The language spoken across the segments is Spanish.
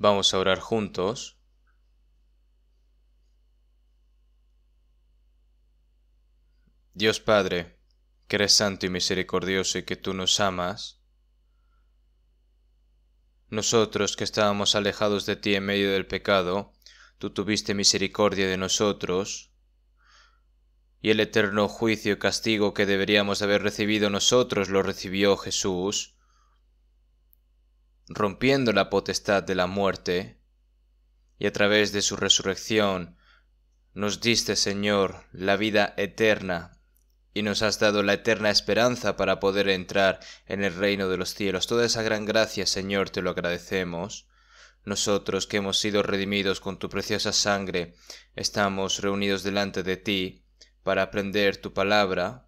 Vamos a orar juntos. Dios Padre, que eres santo y misericordioso y que tú nos amas, nosotros que estábamos alejados de ti en medio del pecado, tú tuviste misericordia de nosotros, y el eterno juicio y castigo que deberíamos haber recibido nosotros lo recibió Jesús, rompiendo la potestad de la muerte, y a través de su resurrección nos diste, Señor, la vida eterna, y nos has dado la eterna esperanza para poder entrar en el reino de los cielos. Toda esa gran gracia, Señor, te lo agradecemos. Nosotros que hemos sido redimidos con tu preciosa sangre, estamos reunidos delante de ti para aprender tu palabra,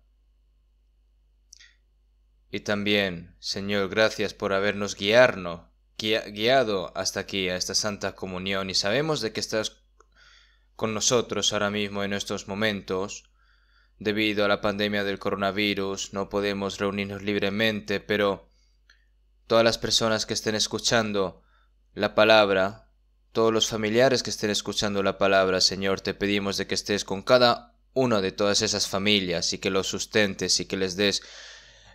y también, Señor, gracias por habernos guiarnos, guiado hasta aquí, a esta santa comunión. Y sabemos de que estás con nosotros ahora mismo en estos momentos. Debido a la pandemia del coronavirus, no podemos reunirnos libremente, pero todas las personas que estén escuchando la palabra, todos los familiares que estén escuchando la palabra, Señor, te pedimos de que estés con cada una de todas esas familias y que los sustentes y que les des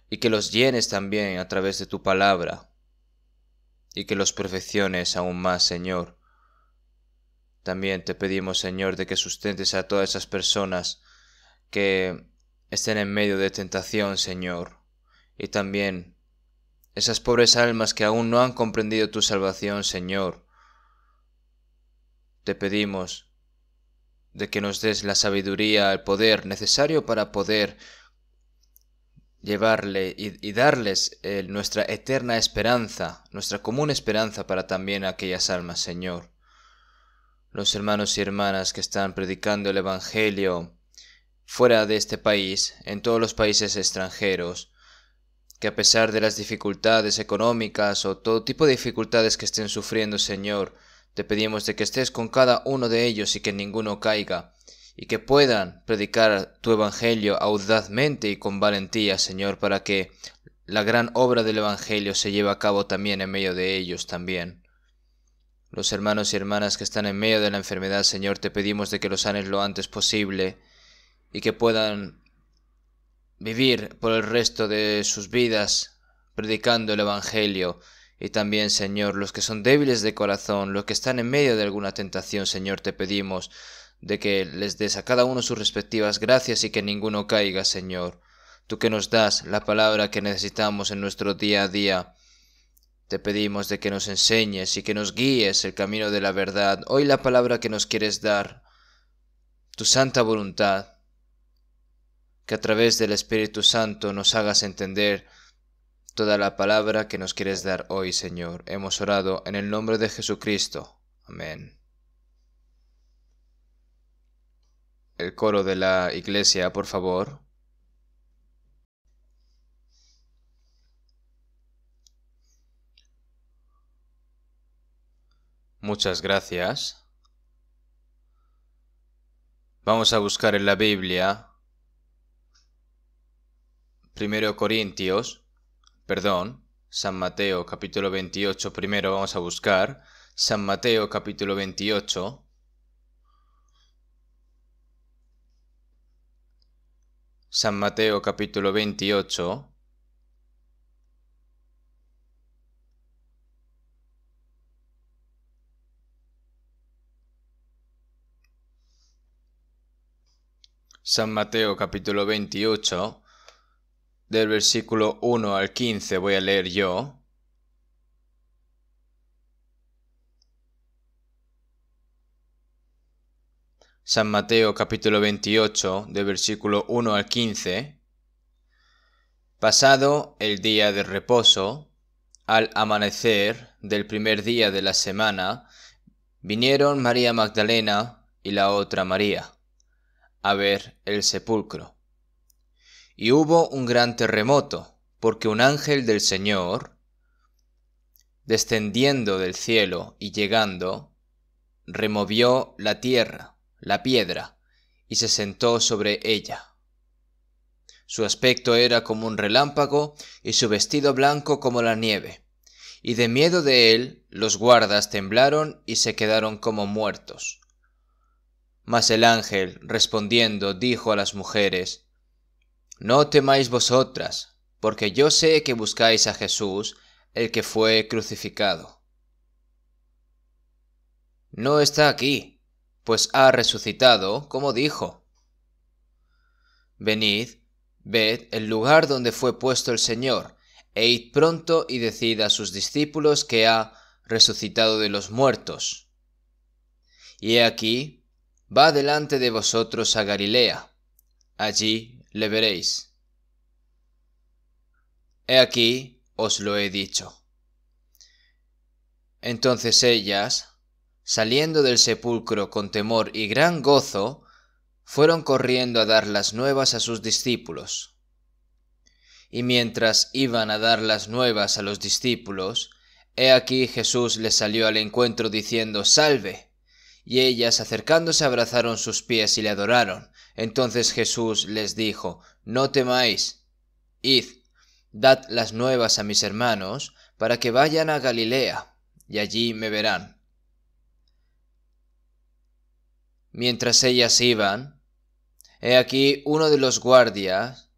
y que los llenes también a través de tu palabra, y que los perfecciones aún más, Señor. También te pedimos, Señor, de que sustentes a todas esas personas que estén en medio de tentación, Señor, y también esas pobres almas que aún no han comprendido tu salvación, Señor. Te pedimos de que nos des la sabiduría, el poder necesario para poder llevarle y, darles eh, nuestra eterna esperanza, nuestra común esperanza para también aquellas almas, Señor. Los hermanos y hermanas que están predicando el Evangelio fuera de este país, en todos los países extranjeros, que a pesar de las dificultades económicas o todo tipo de dificultades que estén sufriendo, Señor, te pedimos de que estés con cada uno de ellos y que ninguno caiga, y que puedan predicar tu Evangelio audazmente y con valentía, Señor, para que la gran obra del Evangelio se lleve a cabo también en medio de ellos también. Los hermanos y hermanas que están en medio de la enfermedad, Señor, te pedimos de que los sanes lo antes posible y que puedan vivir por el resto de sus vidas predicando el Evangelio y también, Señor, los que son débiles de corazón, los que están en medio de alguna tentación, Señor, te pedimos de que les des a cada uno sus respectivas gracias y que ninguno caiga, Señor. Tú que nos das la palabra que necesitamos en nuestro día a día, te pedimos de que nos enseñes y que nos guíes el camino de la verdad. Hoy la palabra que nos quieres dar, tu santa voluntad, que a través del Espíritu Santo nos hagas entender toda la palabra que nos quieres dar hoy, Señor. Hemos orado en el nombre de Jesucristo. Amén. el coro de la iglesia, por favor. Muchas gracias. Vamos a buscar en la Biblia. Primero Corintios, perdón, San Mateo capítulo 28, primero vamos a buscar San Mateo capítulo 28. San Mateo capítulo 28. San Mateo capítulo 28, del versículo 1 al 15 voy a leer yo. San Mateo capítulo 28, de versículo 1 al 15, pasado el día de reposo, al amanecer del primer día de la semana, vinieron María Magdalena y la otra María a ver el sepulcro. Y hubo un gran terremoto, porque un ángel del Señor, descendiendo del cielo y llegando, removió la tierra la piedra, y se sentó sobre ella. Su aspecto era como un relámpago y su vestido blanco como la nieve. Y de miedo de él los guardas temblaron y se quedaron como muertos. Mas el ángel, respondiendo, dijo a las mujeres, No temáis vosotras, porque yo sé que buscáis a Jesús, el que fue crucificado. No está aquí, pues ha resucitado, como dijo. Venid, ved el lugar donde fue puesto el Señor, e id pronto y decid a sus discípulos que ha resucitado de los muertos. Y he aquí, va delante de vosotros a Galilea, allí le veréis. He aquí, os lo he dicho. Entonces ellas, saliendo del sepulcro con temor y gran gozo, fueron corriendo a dar las nuevas a sus discípulos. Y mientras iban a dar las nuevas a los discípulos, he aquí Jesús les salió al encuentro diciendo Salve. Y ellas acercándose abrazaron sus pies y le adoraron. Entonces Jesús les dijo No temáis, id, dad las nuevas a mis hermanos, para que vayan a Galilea, y allí me verán. Mientras ellas iban, he aquí uno de los guardias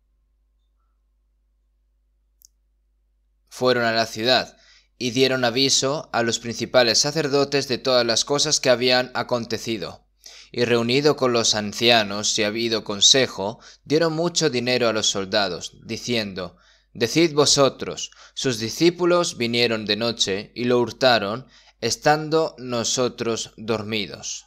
fueron a la ciudad y dieron aviso a los principales sacerdotes de todas las cosas que habían acontecido. Y reunido con los ancianos y habido consejo, dieron mucho dinero a los soldados, diciendo, Decid vosotros, sus discípulos vinieron de noche y lo hurtaron, estando nosotros dormidos.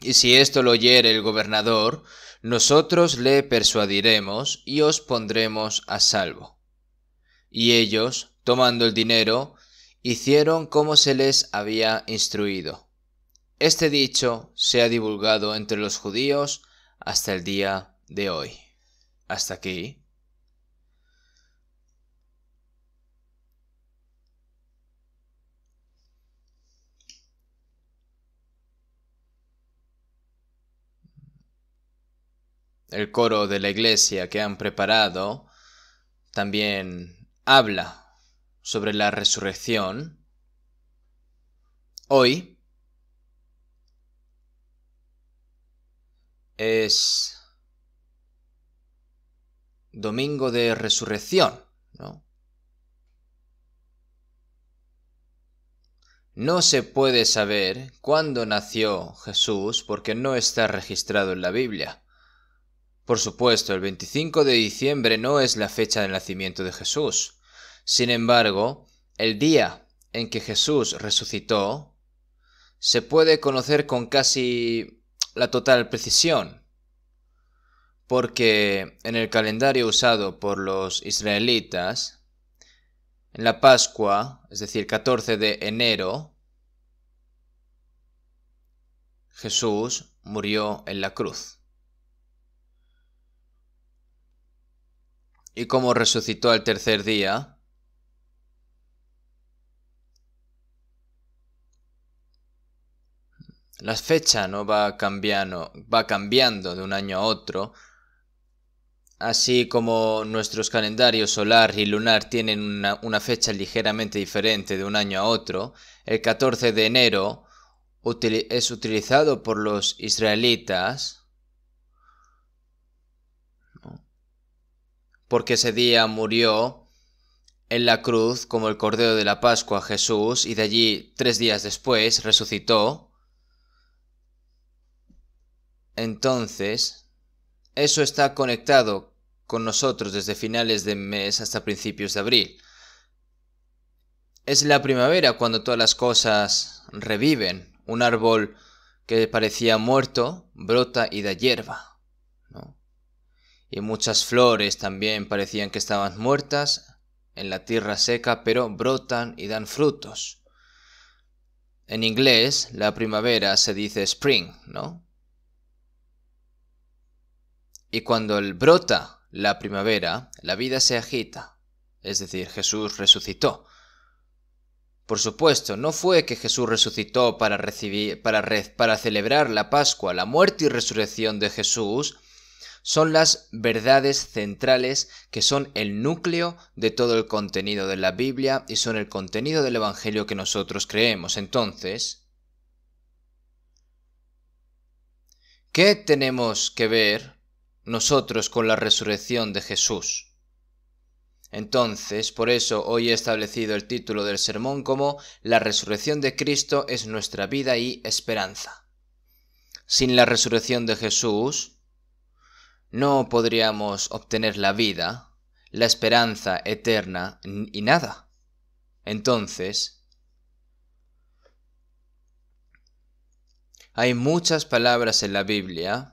Y si esto lo oyere el gobernador, nosotros le persuadiremos y os pondremos a salvo. Y ellos, tomando el dinero, hicieron como se les había instruido. Este dicho se ha divulgado entre los judíos hasta el día de hoy. Hasta aquí el coro de la iglesia que han preparado también habla sobre la resurrección, hoy es domingo de resurrección, ¿no? No se puede saber cuándo nació Jesús porque no está registrado en la Biblia. Por supuesto, el 25 de diciembre no es la fecha del nacimiento de Jesús. Sin embargo, el día en que Jesús resucitó se puede conocer con casi la total precisión, porque en el calendario usado por los israelitas, en la Pascua, es decir, 14 de enero, Jesús murió en la cruz. y cómo resucitó al tercer día, la fecha no va cambiando, va cambiando de un año a otro, así como nuestros calendarios solar y lunar tienen una, fecha ligeramente diferente de un año a otro, el 14 de enero es utilizado por los israelitas porque ese día murió en la cruz como el Cordero de la Pascua Jesús y de allí tres días después resucitó. Entonces, eso está conectado con nosotros desde finales de mes hasta principios de abril. Es la primavera cuando todas las cosas reviven. Un árbol que parecía muerto brota y da hierba y muchas flores también parecían que estaban muertas en la tierra seca, pero brotan y dan frutos. En inglés, la primavera se dice spring, ¿no? Y cuando brota la primavera, la vida se agita, es decir, Jesús resucitó. Por supuesto, no fue que Jesús resucitó para, recibir, para, para celebrar la Pascua, la muerte y resurrección de Jesús, son las verdades centrales que son el núcleo de todo el contenido de la Biblia y son el contenido del Evangelio que nosotros creemos. Entonces, ¿qué tenemos que ver nosotros con la resurrección de Jesús? Entonces, por eso hoy he establecido el título del sermón como La resurrección de Cristo es nuestra vida y esperanza. Sin la resurrección de Jesús, no podríamos obtener la vida, la esperanza eterna y nada. Entonces, hay muchas palabras en la Biblia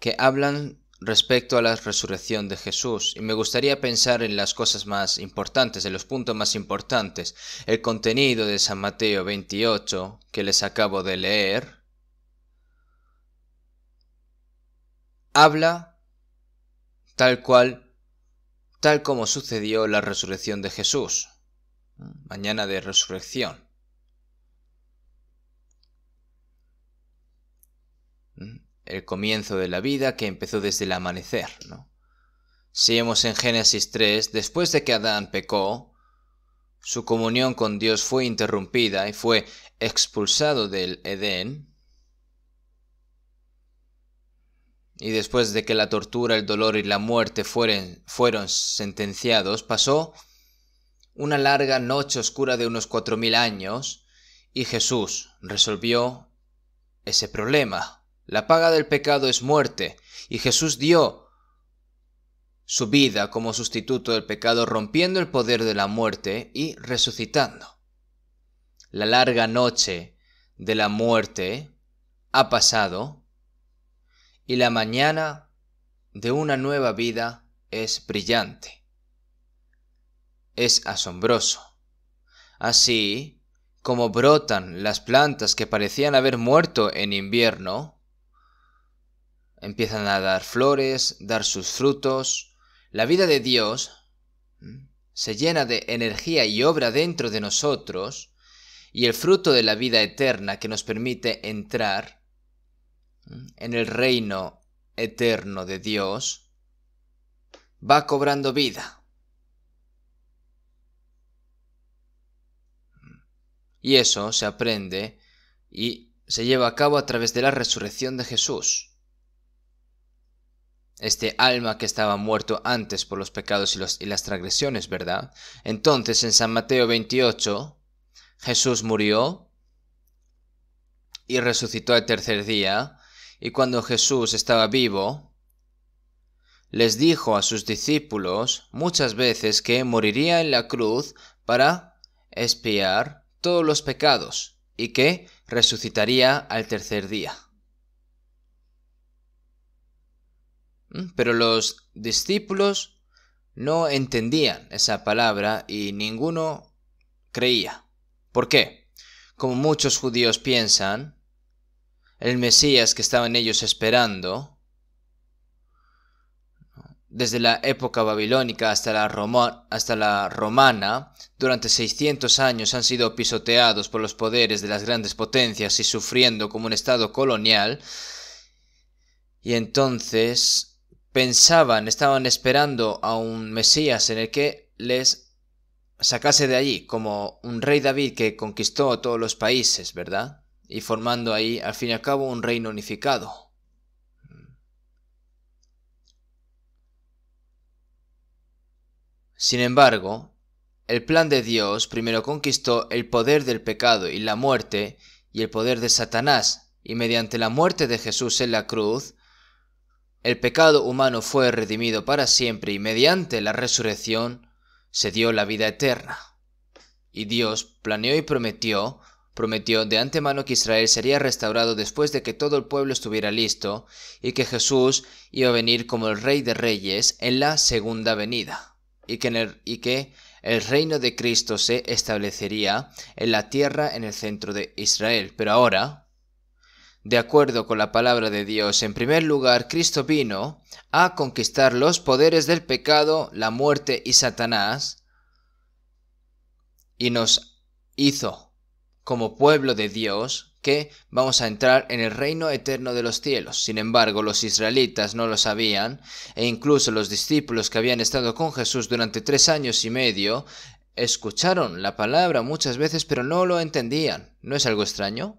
que hablan respecto a la resurrección de Jesús y me gustaría pensar en las cosas más importantes, en los puntos más importantes, el contenido de San Mateo 28 que les acabo de leer, habla tal cual, tal como sucedió la resurrección de Jesús, mañana de resurrección. El comienzo de la vida que empezó desde el amanecer. ¿no? Si en Génesis 3, después de que Adán pecó, su comunión con Dios fue interrumpida y fue expulsado del Edén, y después de que la tortura, el dolor y la muerte fueron sentenciados, pasó una larga noche oscura de unos cuatro mil años, y Jesús resolvió ese problema. La paga del pecado es muerte, y Jesús dio su vida como sustituto del pecado, rompiendo el poder de la muerte y resucitando. La larga noche de la muerte ha pasado y la mañana de una nueva vida es brillante. Es asombroso. Así como brotan las plantas que parecían haber muerto en invierno, empiezan a dar flores, dar sus frutos, la vida de Dios se llena de energía y obra dentro de nosotros, y el fruto de la vida eterna que nos permite entrar en el reino eterno de Dios, va cobrando vida. Y eso se aprende y se lleva a cabo a través de la resurrección de Jesús. Este alma que estaba muerto antes por los pecados y, las transgresiones, ¿verdad? Entonces en San Mateo 28, Jesús murió y resucitó al tercer día y cuando Jesús estaba vivo, les dijo a sus discípulos muchas veces que moriría en la cruz para espiar todos los pecados y que resucitaría al tercer día. Mm, pero los discípulos no entendían esa palabra y ninguno creía. ¿Por qué? Como muchos judíos piensan, el Mesías que estaban ellos esperando, desde la época babilónica hasta la, hasta la romana, durante 600 años han sido pisoteados por los poderes de las grandes potencias y sufriendo como un estado colonial, y entonces pensaban, estaban esperando a un Mesías en el que les sacase de allí, como un rey David que conquistó todos los países, ¿verdad? y formando ahí al fin y al cabo un reino unificado. Sin embargo, el plan de Dios primero conquistó el poder del pecado y la muerte y el poder de Satanás, y mediante la muerte de Jesús en la cruz, el pecado humano fue redimido para siempre y mediante la resurrección se dio la vida eterna. Y Dios planeó y prometió Prometió de antemano que Israel sería restaurado después de que todo el pueblo estuviera listo y que Jesús iba a venir como el Rey de Reyes en la segunda venida y que, el reino de Cristo se establecería en la tierra en el centro de Israel. Pero ahora, de acuerdo con la palabra de Dios, en primer lugar, Cristo vino a conquistar los poderes del pecado, la muerte y Satanás y nos hizo como pueblo de Dios que vamos a entrar en el reino eterno de los cielos. Sin embargo, los israelitas no lo sabían, e incluso los discípulos que habían estado con Jesús durante tres años y medio, escucharon la palabra muchas veces, pero no lo entendían. ¿No es algo extraño?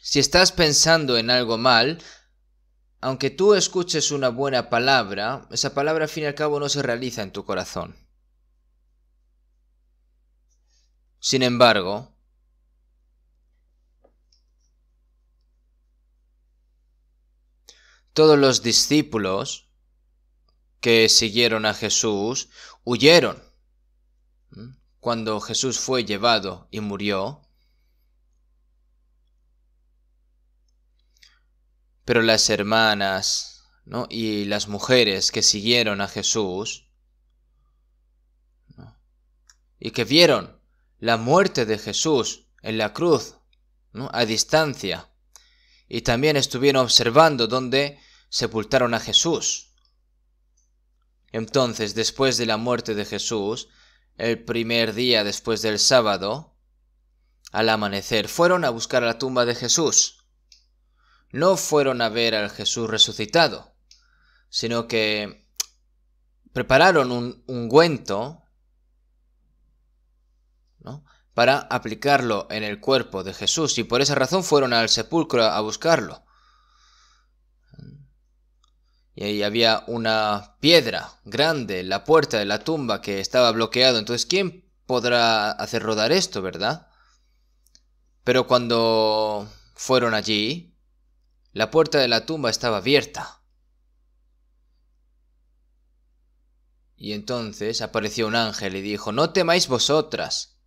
Si estás pensando en algo mal, aunque tú escuches una buena palabra, esa palabra al fin y al cabo no se realiza en tu corazón. Sin embargo, todos los discípulos que siguieron a Jesús huyeron. Cuando Jesús fue llevado y murió, pero las hermanas y las mujeres que siguieron a Jesús y que vieron la muerte de Jesús en la cruz, a distancia. Y también estuvieron observando dónde sepultaron a Jesús. Entonces, después de la muerte de Jesús, el primer día después del sábado, al amanecer, fueron a buscar la tumba de Jesús. No fueron a ver al Jesús resucitado, sino que prepararon un ungüento para aplicarlo en el cuerpo de Jesús y por esa razón fueron al sepulcro a buscarlo. Y ahí había una piedra grande, en la puerta de la tumba que estaba bloqueado. Entonces, ¿quién podrá hacer rodar esto, verdad? Pero cuando fueron allí, la puerta de la tumba estaba abierta. Y entonces apareció un ángel y dijo, No temáis vosotras,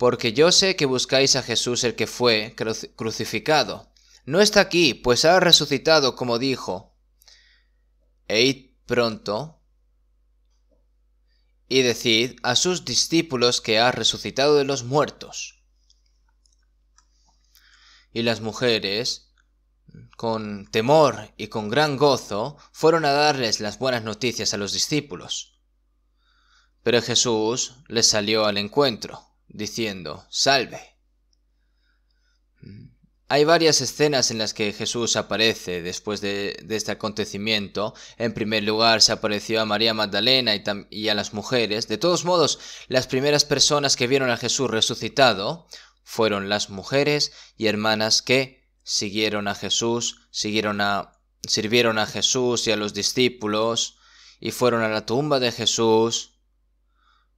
porque yo sé que buscáis a Jesús el que fue crucificado. No está aquí, pues ha resucitado como dijo. E id pronto y decid a sus discípulos que ha resucitado de los muertos. Y las mujeres, con temor y con gran gozo, fueron a darles las buenas noticias a los discípulos. Pero Jesús les salió al encuentro diciendo, Salve. Hay varias escenas en las que Jesús aparece después de, este acontecimiento. En primer lugar, se apareció a María Magdalena y, a las mujeres. De todos modos, las primeras personas que vieron a Jesús resucitado fueron las mujeres y hermanas que siguieron a Jesús, siguieron a, sirvieron a Jesús y a los discípulos y fueron a la tumba de Jesús,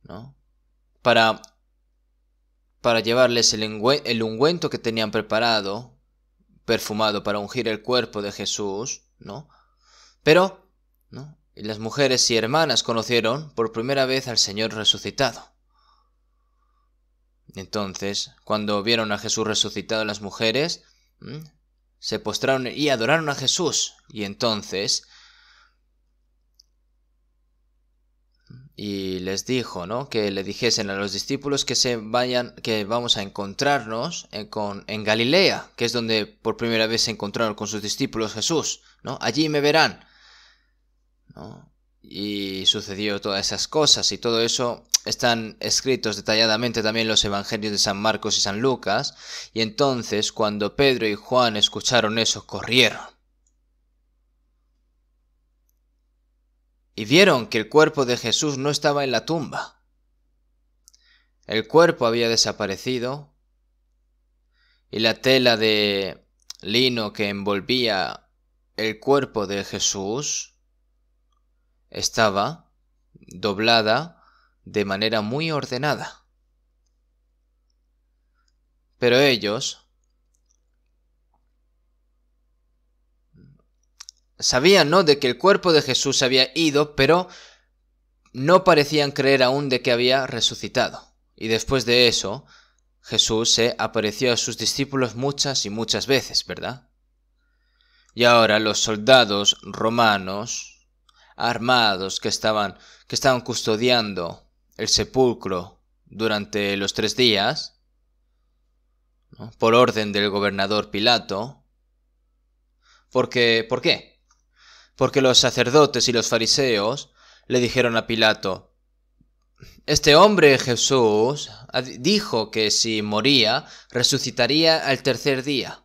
¿no? Para para llevarles el, ungüento que tenían preparado, perfumado para ungir el cuerpo de Jesús, ¿no? Pero, Y las mujeres y hermanas conocieron por primera vez al Señor resucitado. Entonces, cuando vieron a Jesús resucitado, las mujeres se postraron y adoraron a Jesús. Y entonces y les dijo, ¿no? Que le dijesen a los discípulos que se vayan, que vamos a encontrarnos en, con, en Galilea, que es donde por primera vez se encontraron con sus discípulos Jesús, ¿no? Allí me verán, Y sucedió todas esas cosas y todo eso están escritos detalladamente también los evangelios de San Marcos y San Lucas, y entonces cuando Pedro y Juan escucharon eso, corrieron y vieron que el cuerpo de Jesús no estaba en la tumba. El cuerpo había desaparecido y la tela de lino que envolvía el cuerpo de Jesús estaba doblada de manera muy ordenada. Pero ellos Sabían, ¿no?, de que el cuerpo de Jesús había ido, pero no parecían creer aún de que había resucitado. Y después de eso, Jesús se apareció a sus discípulos muchas y muchas veces, ¿verdad? Y ahora los soldados romanos, armados, que estaban, que estaban custodiando el sepulcro durante los tres días, por orden del gobernador Pilato, porque, ¿por qué? porque los sacerdotes y los fariseos le dijeron a Pilato, Este hombre Jesús dijo que si moría, resucitaría al tercer día.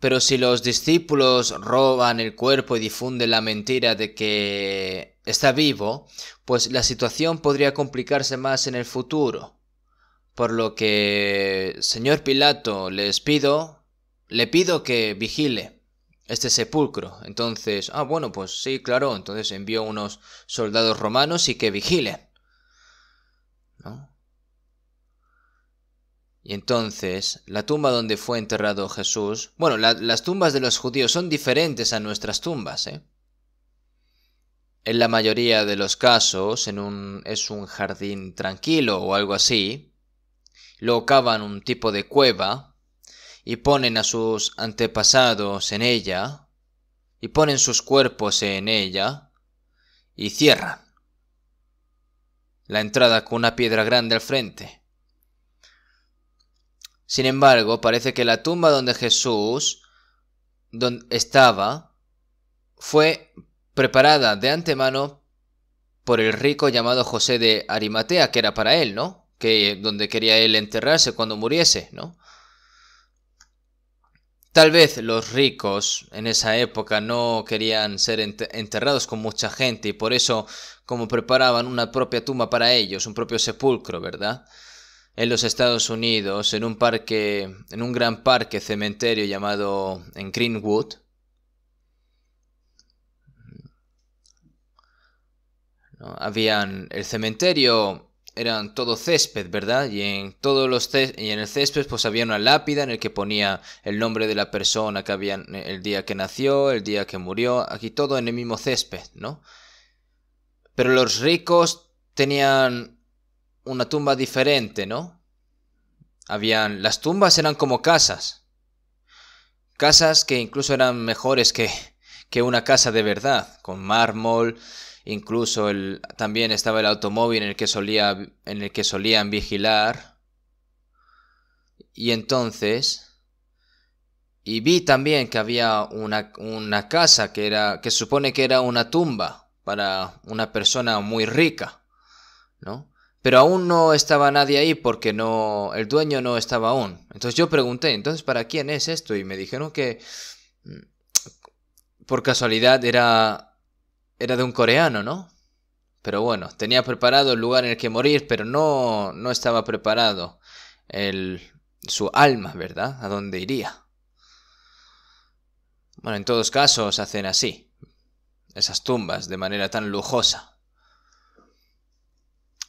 Pero si los discípulos roban el cuerpo y difunden la mentira de que está vivo, pues la situación podría complicarse más en el futuro. Por lo que, señor Pilato, les pido, le pido que vigile este sepulcro. Entonces, ah, bueno, pues sí, claro, entonces envió unos soldados romanos y que vigilen. ¿No? Y entonces, la tumba donde fue enterrado Jesús, bueno, las tumbas de los judíos son diferentes a nuestras tumbas, ¿eh? En la mayoría de los casos, en un, es un jardín tranquilo o algo así, lo cavan un tipo de cueva, y ponen a sus antepasados en ella, y ponen sus cuerpos en ella, y cierran la entrada con una piedra grande al frente. Sin embargo, parece que la tumba donde Jesús donde estaba fue preparada de antemano por el rico llamado José de Arimatea, que era para él, ¿no? Que donde quería él enterrarse cuando muriese, ¿no? Tal vez los ricos en esa época no querían ser enterrados con mucha gente y por eso como preparaban una propia tumba para ellos, un propio sepulcro, ¿verdad? En los Estados Unidos, en un parque, en un gran parque cementerio llamado en Greenwood. Habían el cementerio eran todo césped, ¿verdad? Y en todos los y en el césped pues había una lápida en el que ponía el nombre de la persona que había eh, el día que nació, el día que murió, aquí todo en el mismo césped, ¿no? Pero los ricos tenían una tumba diferente, ¿no? Habían las tumbas eran como casas. Casas que incluso eran mejores que que una casa de verdad, con mármol, Incluso el, también estaba el automóvil en el que, solía, en el que solían vigilar. Y entonces... Y vi también que había una, una casa que era. que supone que era una tumba para una persona muy rica. ¿No? Pero aún no estaba nadie ahí porque no. el dueño no estaba aún. Entonces yo pregunté, entonces ¿para quién es esto? Y me dijeron que. Mm, por casualidad era era de un coreano, ¿no? Pero bueno, tenía preparado el lugar en el que morir, pero no, no estaba preparado el, su alma, ¿verdad? ¿A dónde iría? Bueno, en todos casos hacen así, esas tumbas de manera tan lujosa.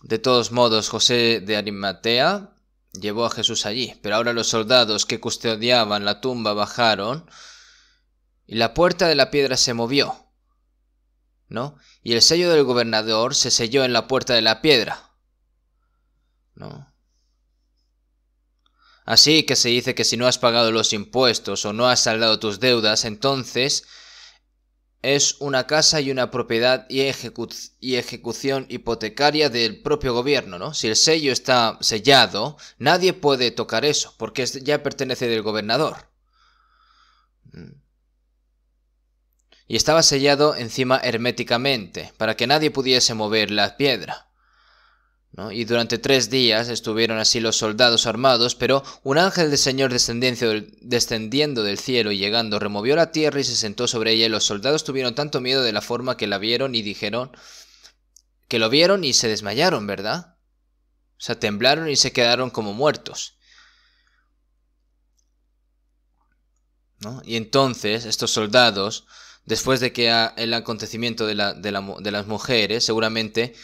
De todos modos, José de Arimatea llevó a Jesús allí, pero ahora los soldados que custodiaban la tumba bajaron y la puerta de la piedra se movió ¿no? Y el sello del gobernador se selló en la puerta de la piedra, ¿no? Así que se dice que si no has pagado los impuestos o no has saldado tus deudas, entonces es una casa y una propiedad y, y, ejecución hipotecaria del propio gobierno, ¿no? Si el sello está sellado, nadie puede tocar eso, porque ya pertenece del gobernador. Mm y estaba sellado encima herméticamente, para que nadie pudiese mover la piedra. Y durante tres días estuvieron así los soldados armados, pero un ángel del Señor descendiendo del cielo y llegando removió la tierra y se sentó sobre ella, y los soldados tuvieron tanto miedo de la forma que la vieron y dijeron que lo vieron y se desmayaron, ¿verdad? O sea, temblaron y se quedaron como muertos. Y entonces estos soldados después de que el acontecimiento de, las mujeres, seguramente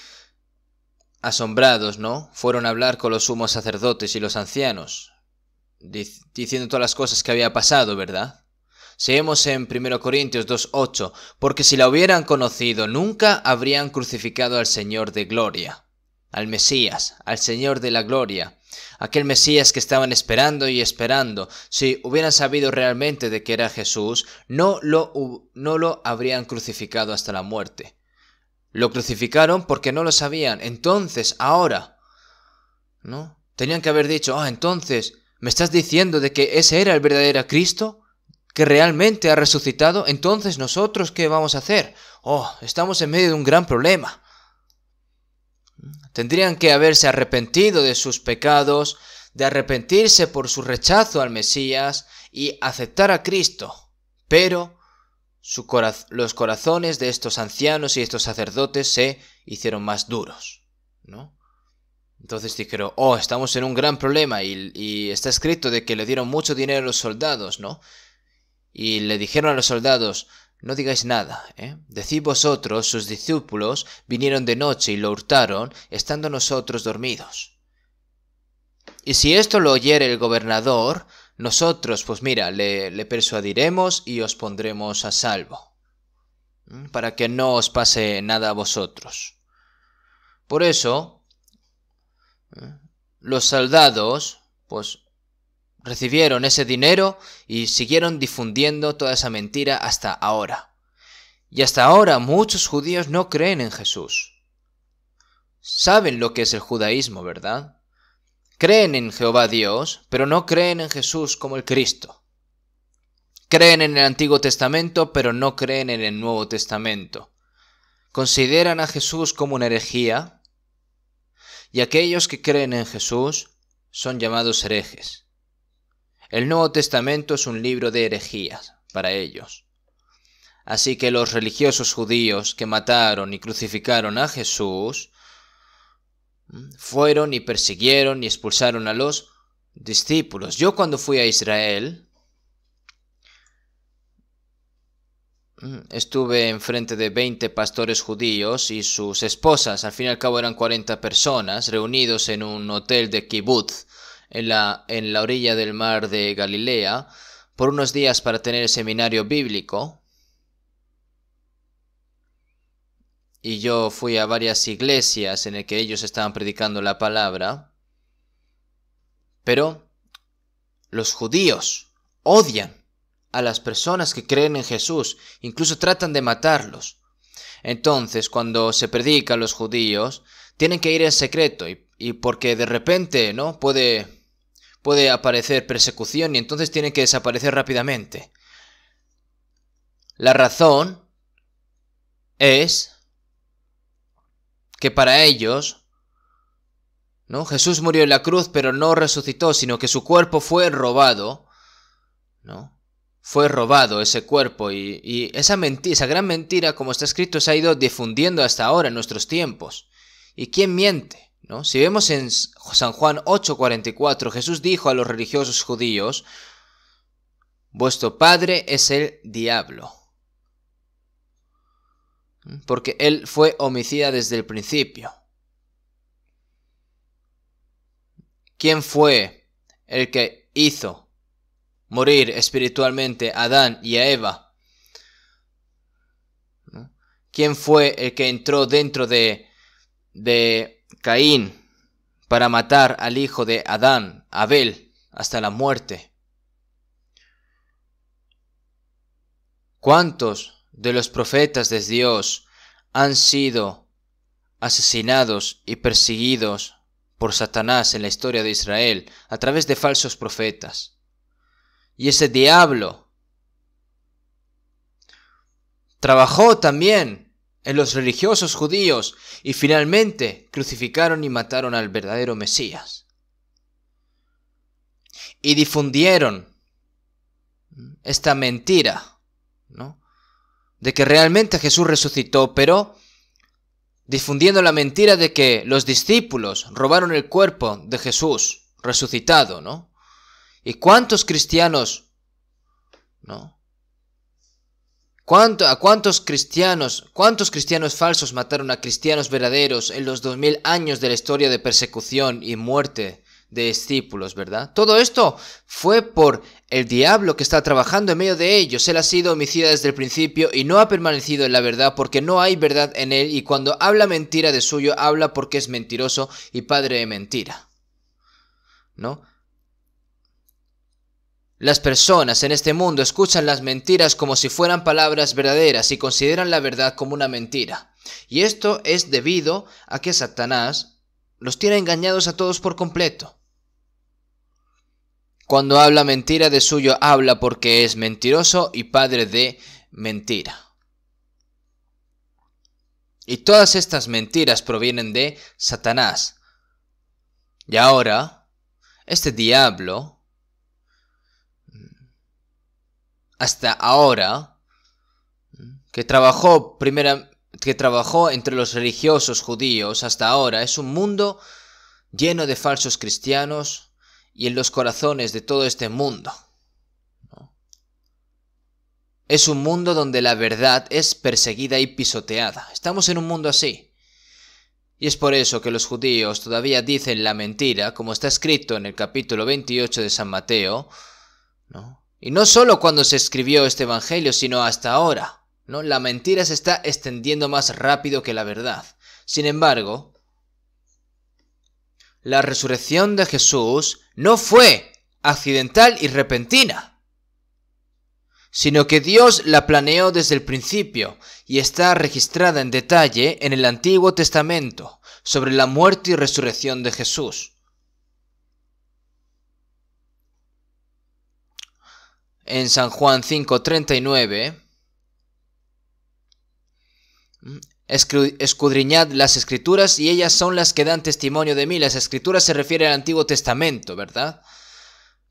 asombrados, ¿no? Fueron a hablar con los sumos sacerdotes y los ancianos, diciendo todas las cosas que había pasado, ¿verdad? Seguimos en 1 Corintios 2.8, porque si la hubieran conocido, nunca habrían crucificado al Señor de gloria, al Mesías, al Señor de la gloria aquel Mesías que estaban esperando y esperando. Si hubieran sabido realmente de que era Jesús, no lo, habrían crucificado hasta la muerte. Lo crucificaron porque no lo sabían. Entonces, ahora, ¿no? Tenían que haber dicho, ah, entonces, ¿me estás diciendo de que ese era el verdadero Cristo? ¿Que realmente ha resucitado? Entonces, ¿nosotros qué vamos a hacer? Oh, estamos en medio de un gran problema. Tendrían que haberse arrepentido de sus pecados, de arrepentirse por su rechazo al Mesías y aceptar a Cristo. Pero los corazones de estos ancianos y estos sacerdotes se hicieron más duros, ¿no? Entonces dijeron, oh, estamos en un gran problema y, y está escrito de que le dieron mucho dinero a los soldados, ¿no? Y le dijeron a los soldados, no digáis nada, ¿eh? Decid vosotros, sus discípulos vinieron de noche y lo hurtaron, estando nosotros dormidos. Y si esto lo oyere el gobernador, nosotros, pues mira, le, persuadiremos y os pondremos a salvo, para que no os pase nada a vosotros. Por eso, los soldados, pues recibieron ese dinero y siguieron difundiendo toda esa mentira hasta ahora. Y hasta ahora muchos judíos no creen en Jesús. Saben lo que es el judaísmo, ¿verdad? Creen en Jehová Dios, pero no creen en Jesús como el Cristo. Creen en el Antiguo Testamento, pero no creen en el Nuevo Testamento. Consideran a Jesús como una herejía, y aquellos que creen en Jesús son llamados herejes. El Nuevo Testamento es un libro de herejías para ellos. Así que los religiosos judíos que mataron y crucificaron a Jesús mm, fueron y persiguieron y expulsaron a los discípulos. Yo cuando fui a Israel mm, estuve enfrente de 20 pastores judíos y sus esposas, al fin y al cabo eran 40 personas, reunidos en un hotel de kibbutz en la, en la orilla del mar de Galilea por unos días para tener el seminario bíblico. Y yo fui a varias iglesias en las que ellos estaban predicando la palabra. Pero los judíos odian a las personas que creen en Jesús, incluso tratan de matarlos. Entonces, cuando se predica a los judíos, tienen que ir en secreto y, y porque de repente, ¿no? Puede puede aparecer persecución y entonces tiene que desaparecer rápidamente. La razón es que para ellos, ¿no? Jesús murió en la cruz, pero no resucitó, sino que su cuerpo fue robado, ¿no? Fue robado ese cuerpo y, y esa mentira, esa gran mentira, como está escrito, se ha ido difundiendo hasta ahora en nuestros tiempos. ¿Y quién miente? Si vemos en San Juan 8:44, Jesús dijo a los religiosos judíos, vuestro padre es el diablo, porque él fue homicida desde el principio. ¿Quién fue el que hizo morir espiritualmente a Adán y a Eva? ¿Quién fue el que entró dentro de Caín para matar al hijo de Adán, Abel, hasta la muerte. ¿Cuántos de los profetas de Dios han sido asesinados y perseguidos por Satanás en la historia de Israel a través de falsos profetas? Y ese diablo trabajó también en los religiosos judíos y finalmente crucificaron y mataron al verdadero Mesías. Y difundieron esta mentira, ¿no? De que realmente Jesús resucitó, pero difundiendo la mentira de que los discípulos robaron el cuerpo de Jesús resucitado, ¿no? ¿Y cuántos cristianos, ¿no? ¿A cuántos cristianos, cuántos cristianos falsos mataron a cristianos verdaderos en los 2000 años de la historia de persecución y muerte de discípulos, verdad? Todo esto fue por el diablo que está trabajando en medio de ellos. Él ha sido homicida desde el principio y no ha permanecido en la verdad porque no hay verdad en él y cuando habla mentira de suyo habla porque es mentiroso y padre de mentira. ¿No? Las personas en este mundo escuchan las mentiras como si fueran palabras verdaderas y consideran la verdad como una mentira. Y esto es debido a que Satanás los tiene engañados a todos por completo. Cuando habla mentira de suyo habla porque es mentiroso y padre de mentira. Y todas estas mentiras provienen de Satanás. Y ahora, este diablo hasta ahora, que trabajó, primera, que trabajó entre los religiosos judíos hasta ahora, es un mundo lleno de falsos cristianos y en los corazones de todo este mundo. Es un mundo donde la verdad es perseguida y pisoteada. Estamos en un mundo así. Y es por eso que los judíos todavía dicen la mentira, como está escrito en el capítulo 28 de San Mateo, ¿no? Y no solo cuando se escribió este Evangelio, sino hasta ahora. ¿no? La mentira se está extendiendo más rápido que la verdad. Sin embargo, la resurrección de Jesús no fue accidental y repentina, sino que Dios la planeó desde el principio y está registrada en detalle en el Antiguo Testamento sobre la muerte y resurrección de Jesús. en San Juan 5:39, escudriñad las escrituras y ellas son las que dan testimonio de mí. Las escrituras se refiere al Antiguo Testamento, ¿verdad?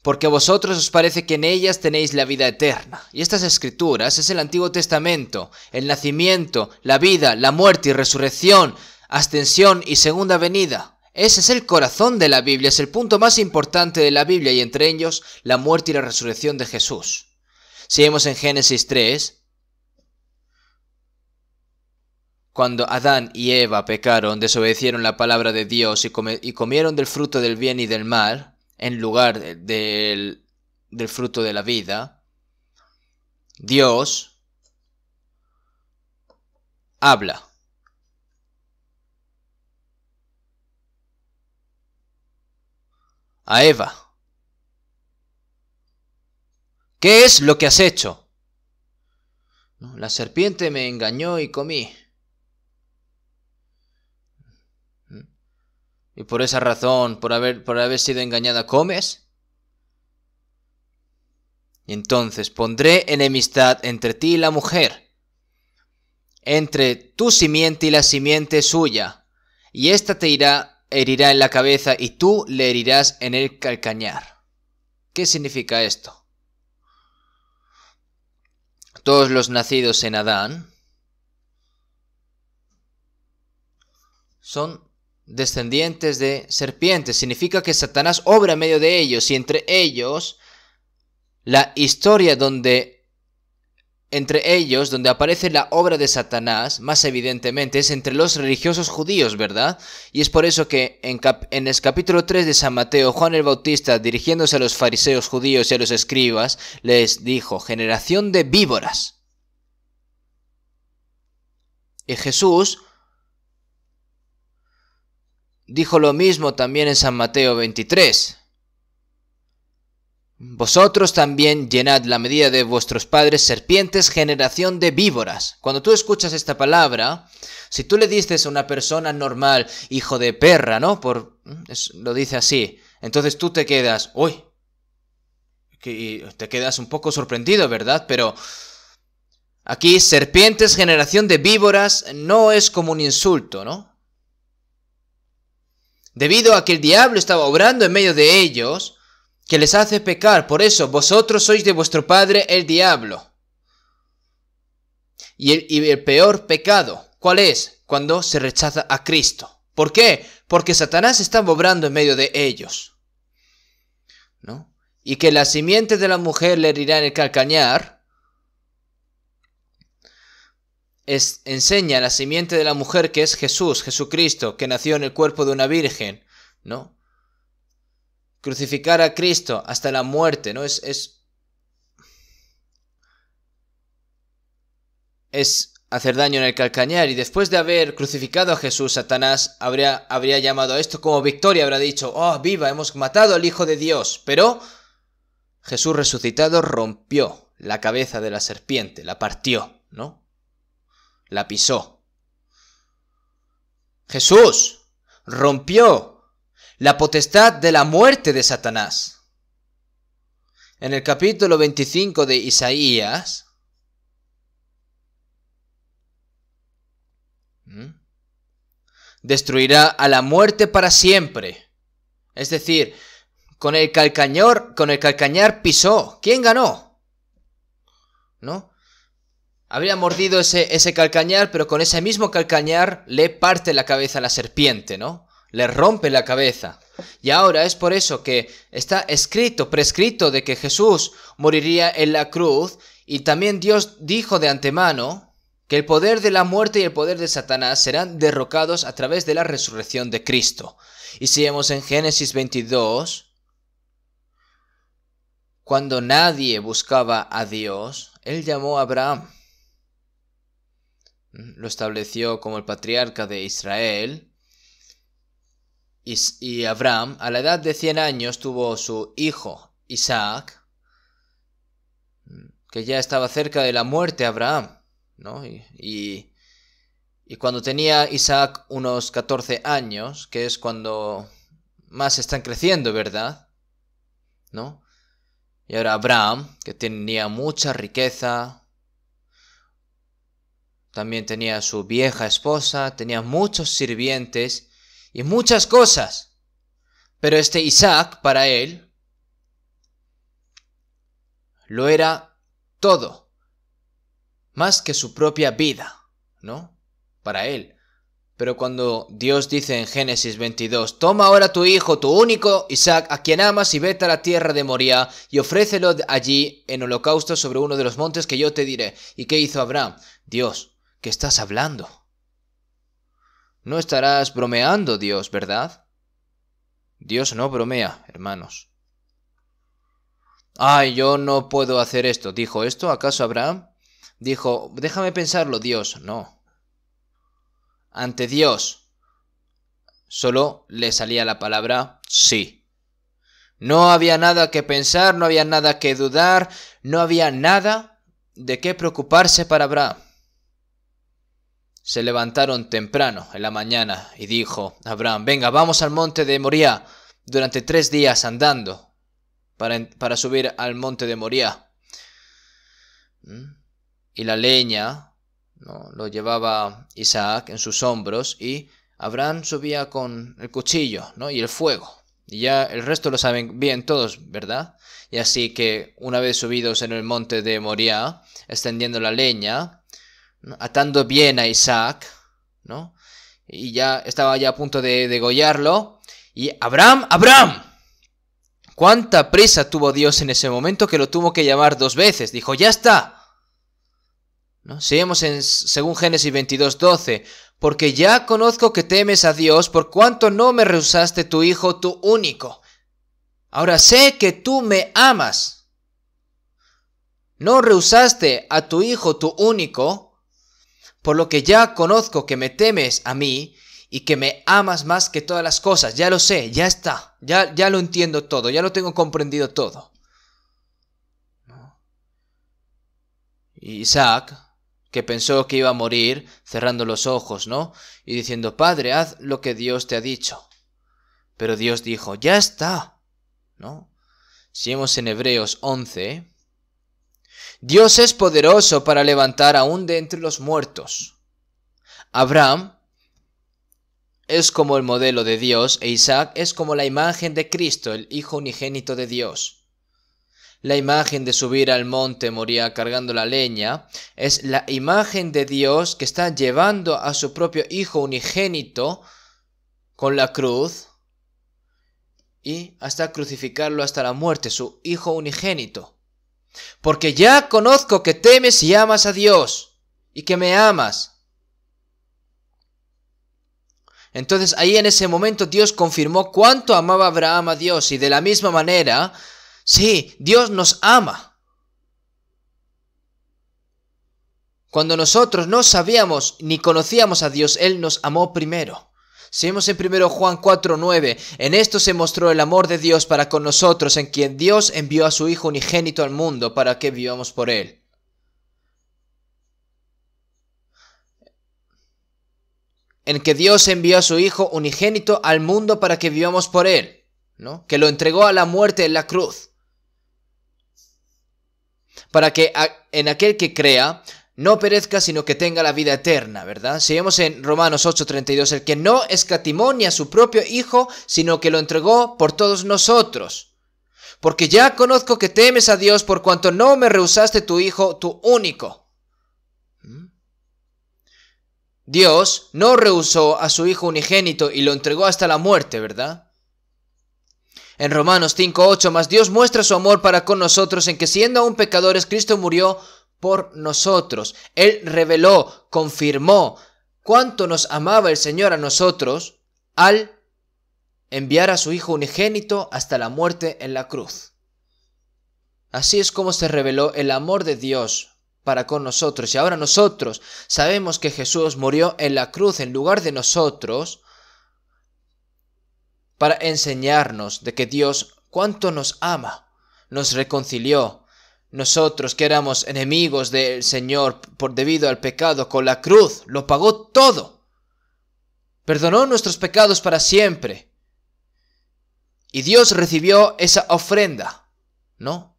Porque a vosotros os parece que en ellas tenéis la vida eterna. Y estas escrituras es el Antiguo Testamento, el nacimiento, la vida, la muerte y resurrección, ascensión y segunda venida. Ese es el corazón de la Biblia, es el punto más importante de la Biblia y entre ellos la muerte y la resurrección de Jesús. Si vemos en Génesis 3, cuando Adán y Eva pecaron, desobedecieron la palabra de Dios y, comieron del fruto del bien y del mal, en lugar del, del fruto de la vida, Dios habla. a Eva. ¿Qué es lo que has hecho? La serpiente me engañó y comí. Y por esa razón, por haber, por haber sido engañada, comes. Y entonces pondré enemistad entre ti y la mujer, entre tu simiente y la simiente suya, y esta te irá herirá en la cabeza y tú le herirás en el calcañar. ¿Qué significa esto? Todos los nacidos en Adán son descendientes de serpientes. Significa que Satanás obra en medio de ellos y entre ellos la historia donde entre ellos, donde aparece la obra de Satanás, más evidentemente, es entre los religiosos judíos, ¿verdad? Y es por eso que en, en, el capítulo 3 de San Mateo, Juan el Bautista, dirigiéndose a los fariseos judíos y a los escribas, les dijo, generación de víboras. Y Jesús dijo lo mismo también en San Mateo 23. Vosotros también llenad la medida de vuestros padres serpientes, generación de víboras. Cuando tú escuchas esta palabra, si tú le dices a una persona normal, hijo de perra, ¿no? Por, mm, lo dice así. Entonces tú te quedas, uy, que te quedas un poco sorprendido, ¿verdad? Pero aquí serpientes, generación de víboras, no es como un insulto, ¿no? Debido a que el diablo estaba obrando en medio de ellos, que les hace pecar. Por eso vosotros sois de vuestro padre el diablo. Y el, peor pecado, ¿cuál es? Cuando se rechaza a Cristo. ¿Por qué? Porque Satanás está obrando en medio de ellos. ¿No? Y que la simiente de la mujer le herirá en el calcañar. Es, enseña la simiente de la mujer que es Jesús, Jesucristo, que nació en el cuerpo de una virgen, ¿no? crucificar a Cristo hasta la muerte, ¿no? Es, es, hacer daño en el calcañar. Y después de haber crucificado a Jesús, Satanás habría, habría llamado a esto como victoria, habrá dicho, oh, viva, hemos matado al Hijo de Dios. Pero Jesús resucitado rompió la cabeza de la serpiente, la partió, ¿no? La pisó. Jesús rompió la potestad de la muerte de Satanás. En el capítulo 25 de Isaías, destruirá a la muerte para siempre. Es decir, con el calcañor, con el calcañar pisó. ¿Quién ganó? ¿No? Habría mordido ese, ese calcañar, pero con ese mismo calcañar le parte la cabeza a la serpiente, ¿no? le rompe la cabeza. Y ahora es por eso que está escrito, prescrito de que Jesús moriría en la cruz y también Dios dijo de antemano que el poder de la muerte y el poder de Satanás serán derrocados a través de la resurrección de Cristo. Y si vemos en Génesis 22, cuando nadie buscaba a Dios, Él llamó a Abraham. Lo estableció como el patriarca de Israel y, Abraham, a la edad de 100 años, tuvo su hijo Isaac, que ya estaba cerca de la muerte Abraham, ¿no? Y, y cuando tenía Isaac unos 14 años, que es cuando más están creciendo, ¿verdad? ¿No? Y ahora Abraham, que tenía mucha riqueza, también tenía su vieja esposa, tenía muchos sirvientes, y muchas cosas. Pero este Isaac para él lo era todo, más que su propia vida, ¿no? Para él. Pero cuando Dios dice en Génesis 22, toma ahora tu hijo, tu único Isaac, a quien amas, y vete a la tierra de Moria, y ofrécelo allí en holocausto sobre uno de los montes que yo te diré. ¿Y qué hizo Abraham? Dios, ¿qué estás hablando? No estarás bromeando, Dios, ¿verdad? Dios no bromea, hermanos. Ay, yo no puedo hacer esto. ¿Dijo esto acaso Abraham? Dijo, déjame pensarlo, Dios. No. Ante Dios solo le salía la palabra sí. No había nada que pensar, no había nada que dudar, no había nada de qué preocuparse para Abraham se levantaron temprano en la mañana y dijo Abraham, venga, vamos al monte de Moría durante tres días andando para, subir al monte de Moría ¿Mm? Y la leña lo llevaba Isaac en sus hombros y Abraham subía con el cuchillo ¿no? y el fuego. Y ya el resto lo saben bien todos, ¿verdad? Y así que una vez subidos en el monte de Moría extendiendo la leña, atando bien a Isaac, ¿no? Y ya estaba ya a punto de degollarlo. Y Abraham, Abraham. Cuánta prisa tuvo Dios en ese momento que lo tuvo que llamar dos veces. Dijo, ya está. ¿No? Seguimos en, según Génesis 22, 12. Porque ya conozco que temes a Dios por cuanto no me rehusaste tu hijo, tu único. Ahora sé que tú me amas. No rehusaste a tu hijo, tu único, por lo que ya conozco que me temes a mí y que me amas más que todas las cosas. Ya lo sé, ya está, ya, ya lo entiendo todo, ya lo tengo comprendido todo. Isaac, que pensó que iba a morir, cerrando los ojos, ¿no? Y diciendo, Padre, haz lo que Dios te ha dicho. Pero Dios dijo, ya está, ¿no? Si hemos en Hebreos 11, Dios es poderoso para levantar aún de entre los muertos. Abraham es como el modelo de Dios e Isaac es como la imagen de Cristo, el Hijo unigénito de Dios. La imagen de subir al monte Moría cargando la leña es la imagen de Dios que está llevando a su propio Hijo unigénito con la cruz y hasta crucificarlo hasta la muerte, su Hijo unigénito porque ya conozco que temes y amas a Dios y que me amas. Entonces ahí en ese momento Dios confirmó cuánto amaba Abraham a Dios y de la misma manera, sí, Dios nos ama. Cuando nosotros no sabíamos ni conocíamos a Dios, Él nos amó primero. Seguimos en 1 Juan 4:9. En esto se mostró el amor de Dios para con nosotros, en quien Dios envió a su Hijo unigénito al mundo para que vivamos por él. En que Dios envió a su Hijo unigénito al mundo para que vivamos por él, ¿no? Que lo entregó a la muerte en la cruz. Para que en aquel que crea no perezca, sino que tenga la vida eterna, ¿verdad? Seguimos en Romanos 8:32, el que no escatimó a su propio Hijo, sino que lo entregó por todos nosotros. Porque ya conozco que temes a Dios por cuanto no me rehusaste tu Hijo, tu único. ¿Mm? Dios no rehusó a su Hijo unigénito y lo entregó hasta la muerte, ¿verdad? En Romanos 5:8, más Dios muestra su amor para con nosotros en que siendo aún pecadores, Cristo murió por nosotros. Él reveló, confirmó cuánto nos amaba el Señor a nosotros al enviar a su Hijo unigénito hasta la muerte en la cruz. Así es como se reveló el amor de Dios para con nosotros. Y ahora nosotros sabemos que Jesús murió en la cruz en lugar de nosotros para enseñarnos de que Dios cuánto nos ama, nos reconcilió, nosotros que éramos enemigos del Señor por debido al pecado, con la cruz lo pagó todo. Perdonó nuestros pecados para siempre. Y Dios recibió esa ofrenda, ¿no?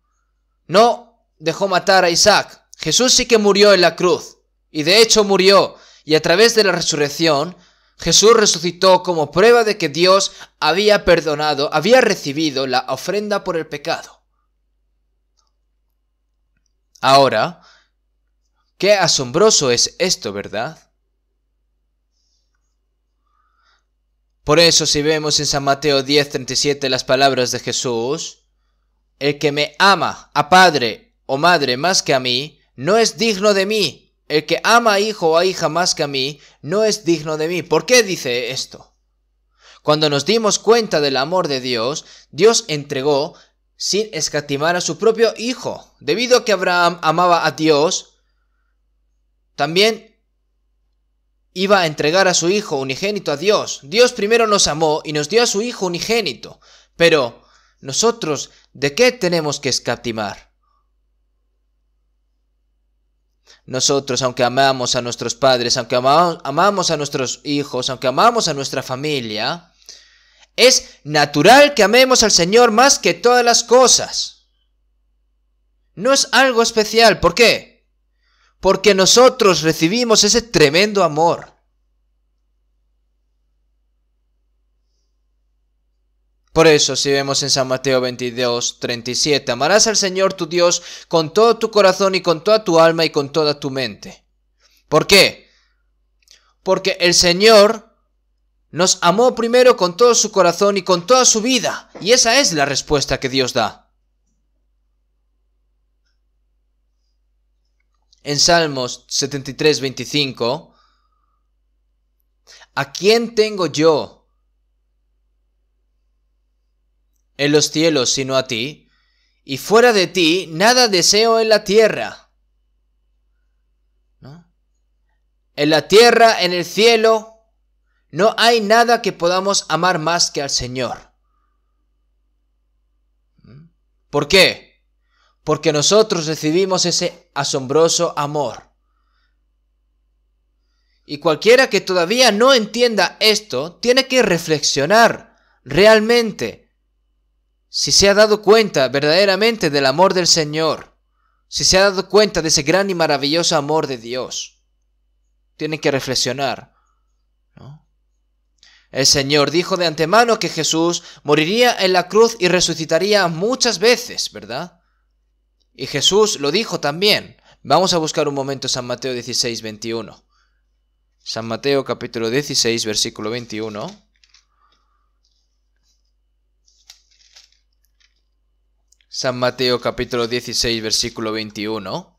No dejó matar a Isaac. Jesús sí que murió en la cruz. Y de hecho murió. Y a través de la resurrección, Jesús resucitó como prueba de que Dios había perdonado, había recibido la ofrenda por el pecado. Ahora, qué asombroso es esto, ¿verdad? Por eso si vemos en San Mateo 10:37 las palabras de Jesús, el que me ama a padre o madre más que a mí, no es digno de mí. El que ama a hijo o a hija más que a mí, no es digno de mí. ¿Por qué dice esto? Cuando nos dimos cuenta del amor de Dios, Dios entregó sin escatimar a su propio hijo. Debido a que Abraham amaba a Dios, también iba a entregar a su hijo unigénito a Dios. Dios primero nos amó y nos dio a su hijo unigénito. Pero, ¿nosotros de qué tenemos que escatimar? Nosotros, aunque amamos a nuestros padres, aunque amamos a nuestros hijos, aunque amamos a nuestra familia, es natural que amemos al Señor más que todas las cosas. No es algo especial. ¿Por qué? Porque nosotros recibimos ese tremendo amor. Por eso, si vemos en San Mateo 22, 37, amarás al Señor tu Dios con todo tu corazón y con toda tu alma y con toda tu mente. ¿Por qué? Porque el Señor nos amó primero con todo su corazón y con toda su vida. Y esa es la respuesta que Dios da. En Salmos 73, 25, ¿a quién tengo yo en los cielos sino a ti? Y fuera de ti, nada deseo en la tierra. ¿No? En la tierra, en el cielo, no hay nada que podamos amar más que al Señor. ¿Mm? ¿Por qué? Porque nosotros recibimos ese asombroso amor. Y cualquiera que todavía no entienda esto, tiene que reflexionar realmente si se ha dado cuenta verdaderamente del amor del Señor, si se ha dado cuenta de ese gran y maravilloso amor de Dios. Tiene que reflexionar. ¿no? El Señor dijo de antemano que Jesús moriría en la cruz y resucitaría muchas veces, ¿verdad? Y Jesús lo dijo también. Vamos a buscar un momento San Mateo 16, 21. San Mateo capítulo 16, versículo 21. San Mateo capítulo 16, versículo 21.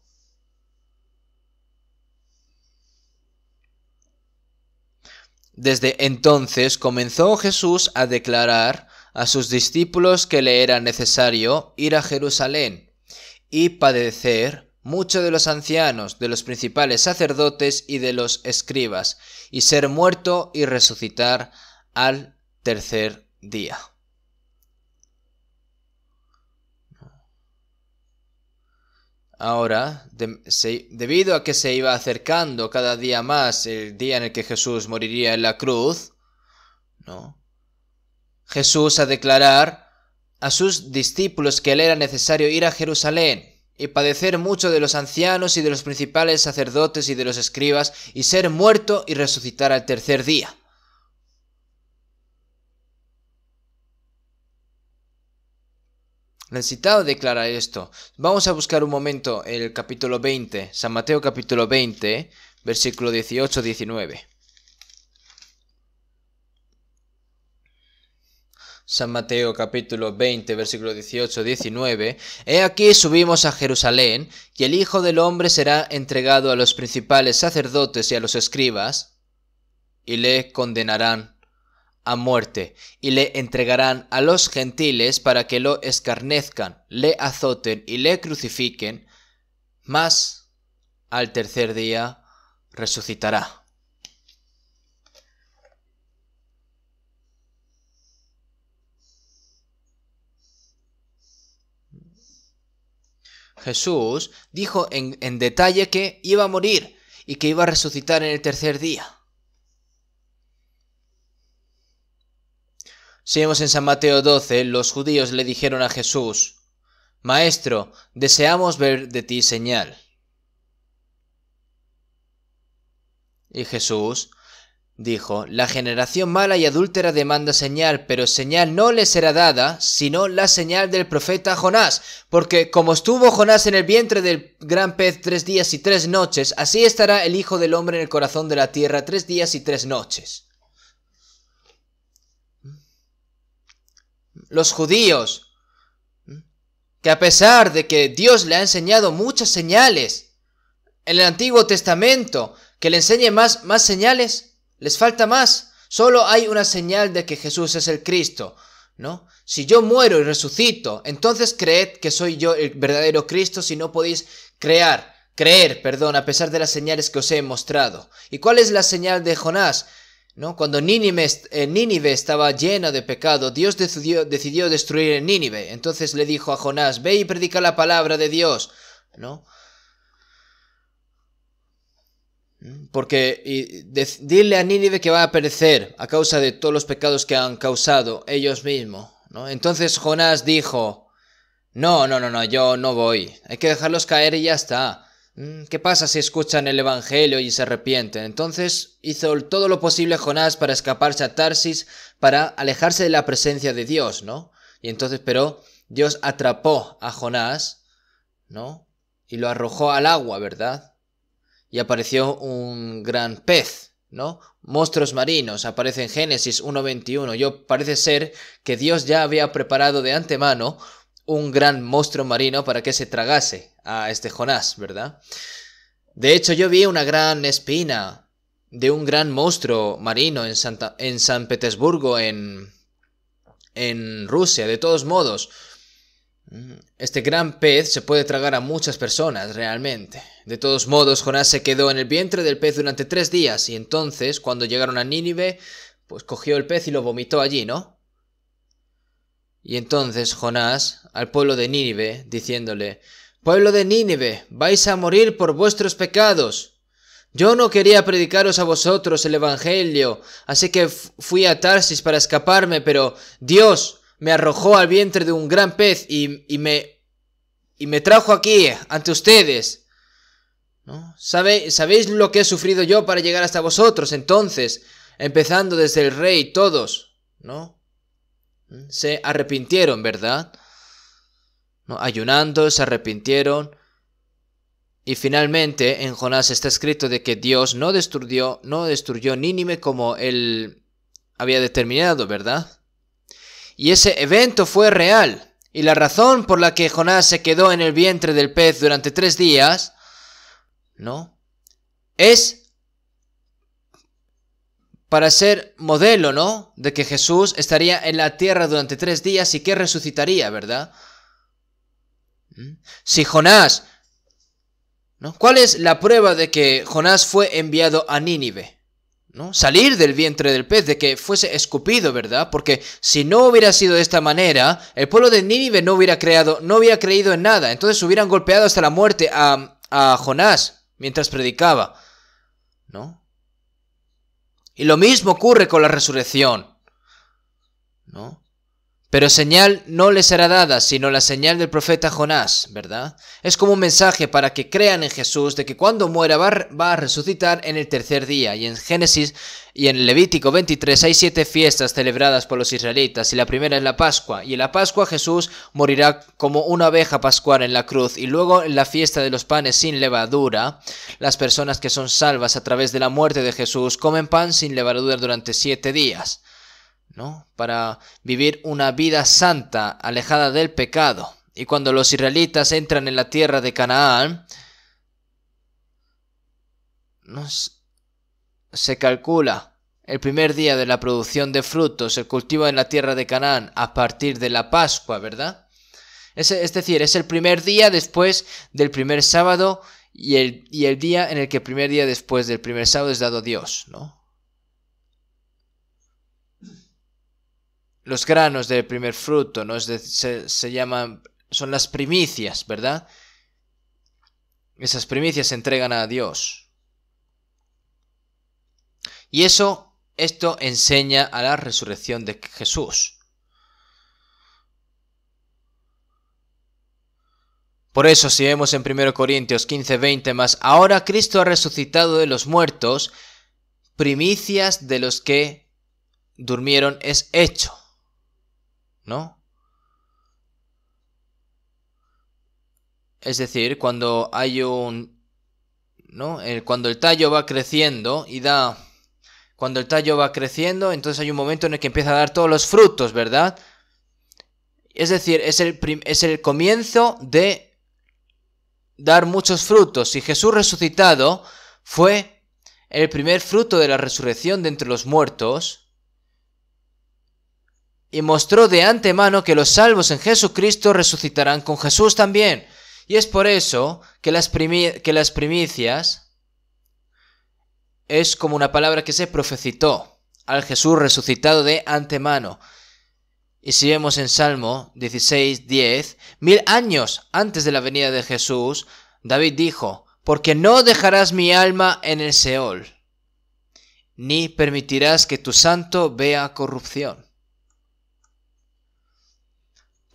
Desde entonces comenzó Jesús a declarar a sus discípulos que le era necesario ir a Jerusalén y padecer mucho de los ancianos, de los principales sacerdotes y de los escribas, y ser muerto y resucitar al tercer día. Ahora, debido a que se iba acercando cada día más el día en el que Jesús moriría en la cruz, Jesús a declarar a sus discípulos que le era necesario ir a Jerusalén y padecer mucho de los ancianos y de los principales sacerdotes y de los escribas, y ser muerto y resucitar al tercer día. necesitado declarar esto. Vamos a buscar un momento el capítulo 20, San Mateo capítulo 20, versículo 18-19. San Mateo capítulo 20, versículo 18, 19, He aquí subimos a Jerusalén, y el Hijo del Hombre será entregado a los principales sacerdotes y a los escribas, y le condenarán a muerte, y le entregarán a los gentiles para que lo escarnezcan, le azoten y le crucifiquen, mas al tercer día resucitará. Jesús dijo en, en, detalle que iba a morir y que iba a resucitar en el tercer día. Si en San Mateo 12, los judíos le dijeron a Jesús, Maestro, deseamos ver de ti señal. Y Jesús dijo, La generación mala y adúltera demanda señal, pero señal no le será dada, sino la señal del profeta Jonás, porque como estuvo Jonás en el vientre del gran pez tres días y tres noches, así estará el Hijo del Hombre en el corazón de la tierra tres días y tres noches. los judíos, que a pesar de que Dios le ha enseñado muchas señales, en el Antiguo Testamento, que le enseñe más, más señales, les falta más. Solo hay una señal de que Jesús es el Cristo, ¿no? Si yo muero y resucito, entonces creed que soy yo el verdadero Cristo si no podéis creer creer, perdón, a pesar de las señales que os he mostrado. ¿Y cuál es la señal de Jonás? Cuando eh, Nínive, estaba llena de pecado, Dios decidió, decidió destruir Nínive. Entonces le dijo a Jonás, ve y predica la palabra de Dios, ¿no? Mm, porque y, dile a Nínive que va a perecer a causa de todos los pecados que han causado ellos mismos. Entonces Jonás dijo, no, no, no, no, yo no voy. Hay que dejarlos caer y ya está. Mm, ¿Qué pasa si escuchan el Evangelio y se arrepienten? Entonces hizo todo lo posible Jonás para escaparse a Tarsis, para alejarse de la presencia de Dios, ¿no? Y entonces, pero Dios atrapó a Jonás, ¿no? Y lo arrojó al agua, ¿verdad? Y apareció un gran pez, ¿no? Monstruos marinos, aparece en Génesis 1.21. Yo parece ser que Dios ya había preparado de antemano un gran monstruo marino para que se tragase a este Jonás, ¿verdad? De hecho, yo vi una gran espina de un gran monstruo marino en, en San Petersburgo, en, en Rusia. De todos modos, este gran pez se puede tragar a muchas personas, realmente. De todos modos, Jonás se quedó en el vientre del pez durante tres días, y entonces, cuando llegaron a Nínive, pues cogió el pez y lo vomitó allí, ¿no? Y entonces Jonás al pueblo de Nínive, diciéndole, Pueblo de Nínive, vais a morir por vuestros pecados. Yo no quería predicaros a vosotros el Evangelio, así que fui a Tarsis para escaparme, pero Dios me arrojó al vientre de un gran pez y, me y me trajo aquí ante ustedes. ¿No? ¿Sabe, ¿Sabéis lo que he sufrido yo para llegar hasta vosotros? Entonces, empezando desde el rey, todos, ¿no? ¿Mm? Se arrepintieron, ¿verdad? ayunando, se arrepintieron. Y finalmente en Jonás está escrito de que Dios no destruyó, no destruyó como él había determinado, ¿verdad? Y ese evento fue real. Y la razón por la que Jonás se quedó en el vientre del pez durante tres días, ¿no? Es para ser modelo, ¿no? De que Jesús estaría en la tierra durante tres días y que resucitaría, ¿verdad? Si Jonás, ¿cuál es la prueba de que Jonás fue enviado a Nínive? ¿no? Salir del vientre del pez, de que fuese escupido, ¿verdad? Porque si no hubiera sido de esta manera, el pueblo de Nínive no hubiera creado, no creído en nada. Entonces hubieran golpeado hasta la muerte a, a Jonás mientras predicaba, ¿no? Y lo mismo ocurre con la resurrección, ¿no? Pero señal no les será dada, sino la señal del profeta Jonás, ¿verdad? Es como un mensaje para que crean en Jesús de que cuando muera va, a resucitar en el tercer día. Y en Génesis y en Levítico 23 hay siete fiestas celebradas por los israelitas, y la primera es la Pascua. Y en la Pascua Jesús morirá como una abeja pascual en la cruz. Y luego en la fiesta de los panes sin levadura, las personas que son salvas a través de la muerte de Jesús comen pan sin levadura durante siete días. Para vivir una vida santa, alejada del pecado. Y cuando los israelitas entran en la tierra de Canaán, se calcula el primer día de la producción de frutos, el cultivo en la tierra de Canaán, a partir de la Pascua, ¿verdad? Es, decir, es el primer día después del primer sábado y el, y el, día en el que el primer día después del primer sábado es dado a Dios, ¿no? los granos del primer fruto, ¿no? se, llaman, son las primicias, ¿verdad? Esas primicias se entregan a Dios. Y eso, esto enseña a la resurrección de Jesús. Por eso, si vemos en 1 Corintios 15, 20 más, ahora Cristo ha resucitado de los muertos, primicias de los que durmieron es hecho. ¿no? Es decir, cuando hay un... El, cuando el tallo va creciendo y da... Cuando el tallo va creciendo, entonces hay un momento en el que empieza a dar todos los frutos, ¿verdad? Es decir, es el, comienzo de dar muchos frutos. Si Jesús resucitado fue el primer fruto de la resurrección de entre los muertos y mostró de antemano que los salvos en Jesucristo resucitarán con Jesús también. Y es por eso que las, primicias es como una palabra que se profecitó al Jesús resucitado de antemano. Y si vemos en Salmo 16, 10, mil años antes de la venida de Jesús, David dijo, porque no dejarás mi alma en el Seol, ni permitirás que tu santo vea corrupción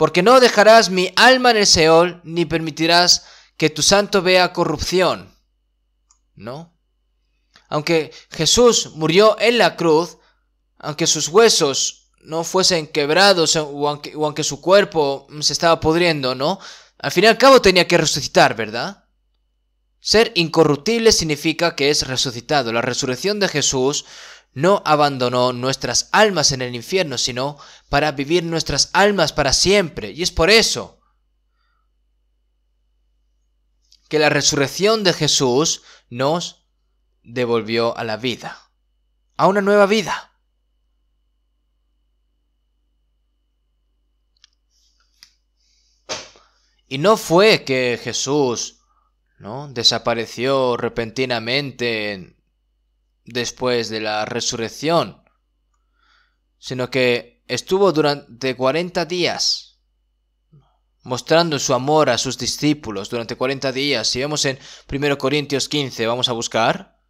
porque no dejarás mi alma en el Seol, ni permitirás que tu santo vea corrupción. ¿No? Aunque Jesús murió en la cruz, aunque sus huesos no fuesen quebrados o aunque, su cuerpo se estaba pudriendo, ¿no? Al fin y al cabo tenía que resucitar, ¿verdad? Ser incorruptible significa que es resucitado. La resurrección de Jesús no abandonó nuestras almas en el infierno, sino para vivir nuestras almas para siempre. Y es por eso que la resurrección de Jesús nos devolvió a la vida, a una nueva vida. Y no fue que Jesús ¿no? desapareció repentinamente en después de la resurrección, sino que estuvo durante 40 días mostrando su amor a sus discípulos durante 40 días. Si vemos en 1 Corintios 15, vamos a buscar.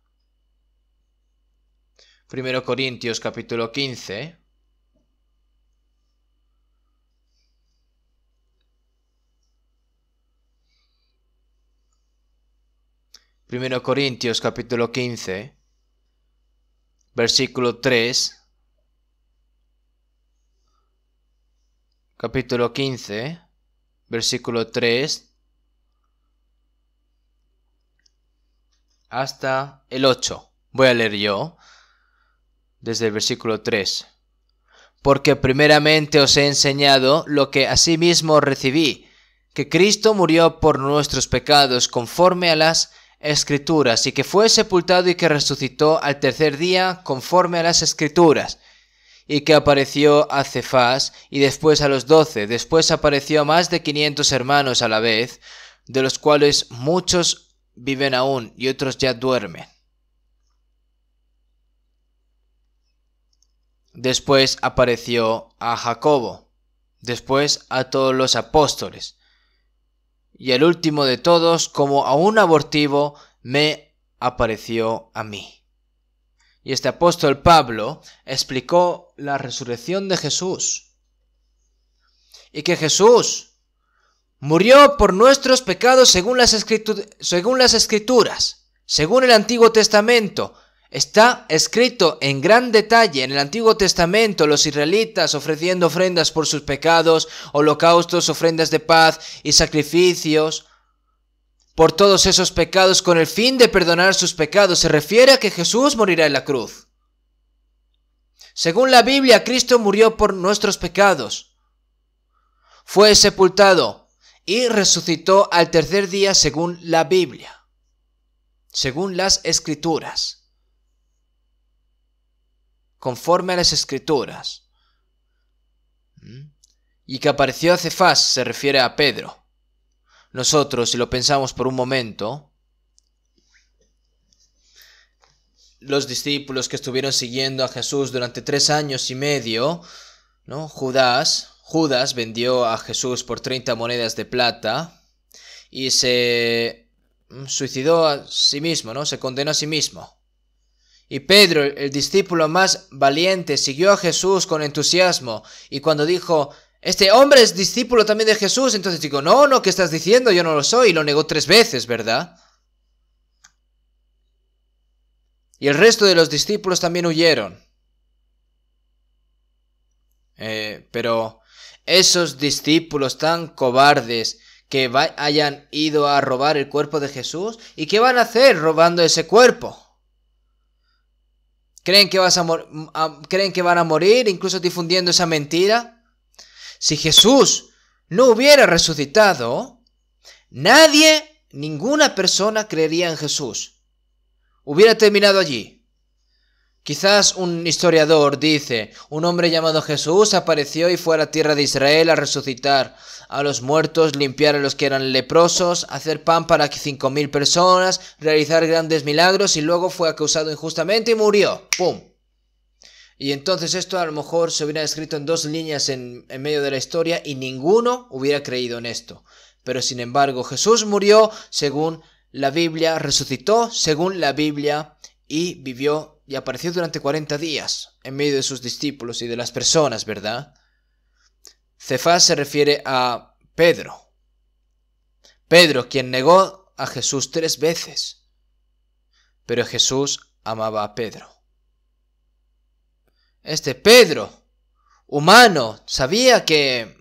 1 Corintios capítulo 15. 1 Corintios capítulo 15 versículo 3, capítulo 15, versículo 3, hasta el 8. Voy a leer yo desde el versículo 3. Porque primeramente os he enseñado lo que asimismo recibí, que Cristo murió por nuestros pecados conforme a las escrituras, y que fue sepultado y que resucitó al tercer día conforme a las escrituras, y que apareció a Cefás y después a los doce, después apareció a más de quinientos hermanos a la vez, de los cuales muchos viven aún y otros ya duermen. Después apareció a Jacobo, después a todos los apóstoles y el último de todos, como a un abortivo, me apareció a mí. Y este apóstol Pablo explicó la resurrección de Jesús y que Jesús murió por nuestros pecados según las, según las escrituras, según el Antiguo Testamento, Está escrito en gran detalle en el Antiguo Testamento los israelitas ofreciendo ofrendas por sus pecados, holocaustos, ofrendas de paz y sacrificios por todos esos pecados con el fin de perdonar sus pecados. Se refiere a que Jesús morirá en la cruz. Según la Biblia, Cristo murió por nuestros pecados. Fue sepultado y resucitó al tercer día según la Biblia, según las escrituras conforme a las escrituras. ¿Mm? Y que apareció a Cefás se refiere a Pedro. Nosotros, si lo pensamos por un momento, los discípulos que estuvieron siguiendo a Jesús durante tres años y medio, Judas, Judas vendió a Jesús por 30 monedas de plata y se mm, suicidó a sí mismo, ¿no? Se condenó a sí mismo. Y Pedro, el discípulo más valiente, siguió a Jesús con entusiasmo, y cuando dijo, este hombre es discípulo también de Jesús, entonces dijo, no, no, ¿qué estás diciendo? Yo no lo soy, y lo negó tres veces, ¿verdad? Y el resto de los discípulos también huyeron. Eh, pero esos discípulos tan cobardes que hayan ido a robar el cuerpo de Jesús, ¿y qué van a hacer robando ese cuerpo? ¿Creen que, ¿Creen que van a morir incluso difundiendo esa mentira? Si Jesús no hubiera resucitado, nadie, ninguna persona creería en Jesús. Hubiera terminado allí. Quizás un historiador dice, un hombre llamado Jesús apareció y fue a la tierra de Israel a resucitar a los muertos, limpiar a los que eran leprosos, hacer pan para cinco mil personas, realizar grandes milagros y luego fue acusado injustamente y murió. ¡Pum! Y entonces esto a lo mejor se hubiera escrito en dos líneas en, en medio de la historia y ninguno hubiera creído en esto. Pero sin embargo Jesús murió según la Biblia, resucitó según la Biblia y vivió y apareció durante 40 días, en medio de sus discípulos y de las personas, ¿verdad? Cefás se refiere a Pedro. Pedro, quien negó a Jesús tres veces. Pero Jesús amaba a Pedro. Este Pedro, humano, sabía que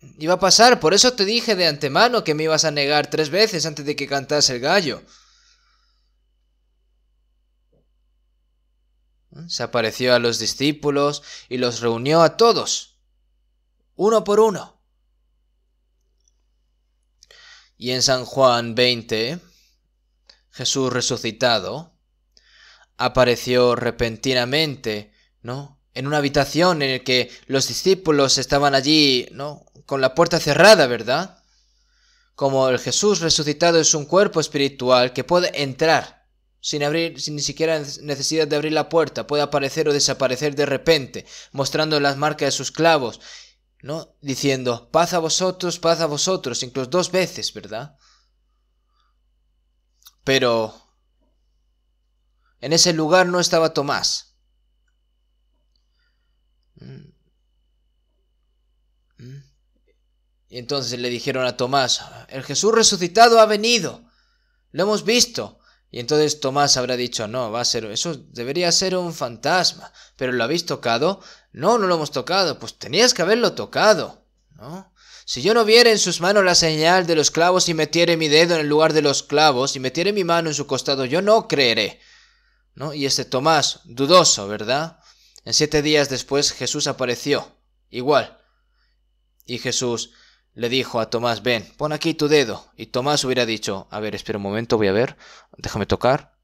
mm, iba a pasar. Por eso te dije de antemano que me ibas a negar tres veces antes de que cantase el gallo. Se apareció a los discípulos y los reunió a todos, uno por uno. Y en San Juan 20, Jesús resucitado apareció repentinamente, ¿no? En una habitación en la que los discípulos estaban allí, ¿no? Con la puerta cerrada, ¿verdad? Como el Jesús resucitado es un cuerpo espiritual que puede entrar sin abrir, sin ni siquiera necesidad de abrir la puerta, puede aparecer o desaparecer de repente, mostrando las marcas de sus clavos, ¿no? Diciendo, paz a vosotros, paz a vosotros, incluso dos veces, ¿verdad? Pero en ese lugar no estaba Tomás. Mm. Mm. Y entonces le dijeron a Tomás, el Jesús resucitado ha venido, lo hemos visto, y entonces Tomás habrá dicho, no, va a ser, eso debería ser un fantasma, pero ¿lo habéis tocado? No, no lo hemos tocado, pues tenías que haberlo tocado, ¿no? Si yo no viera en sus manos la señal de los clavos y metiere mi dedo en el lugar de los clavos y metiere mi mano en su costado, yo no creeré. ¿No? Y este Tomás, dudoso, ¿verdad? En siete días después Jesús apareció, igual. Y Jesús, le dijo a Tomás, ven, pon aquí tu dedo. Y Tomás hubiera dicho, a ver, espera un momento, voy a ver, déjame tocar.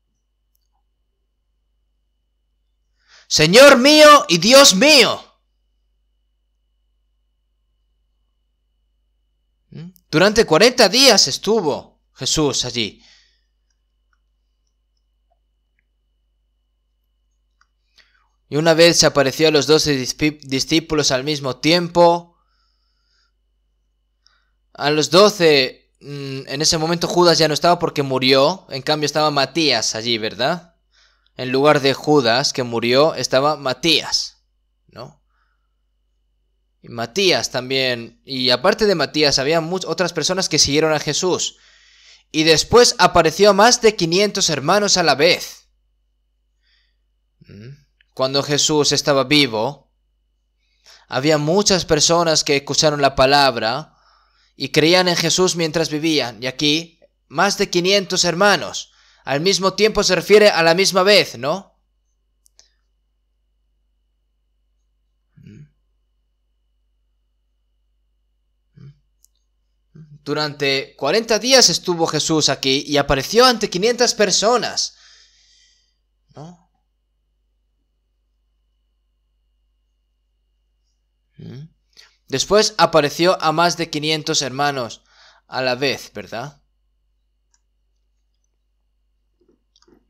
Señor mío y Dios mío. ¿Mm? Durante 40 días estuvo Jesús allí. Y una vez se apareció a los doce discípulos al mismo tiempo a los 12, mm, en ese momento Judas ya no estaba porque murió, en cambio estaba Matías allí, ¿verdad? En lugar de Judas, que murió, estaba Matías, ¿no? Y Matías también, y aparte de Matías, había muchas otras personas que siguieron a Jesús. Y después apareció a más de 500 hermanos a la vez. Mm. Cuando Jesús estaba vivo, había muchas personas que escucharon la palabra, y creían en Jesús mientras vivían, y aquí más de 500 hermanos. Al mismo tiempo se refiere a la misma vez, ¿no? Durante 40 días estuvo Jesús aquí y apareció ante 500 personas. ¿No? ¿Mm? Después apareció a más de 500 hermanos a la vez, ¿verdad?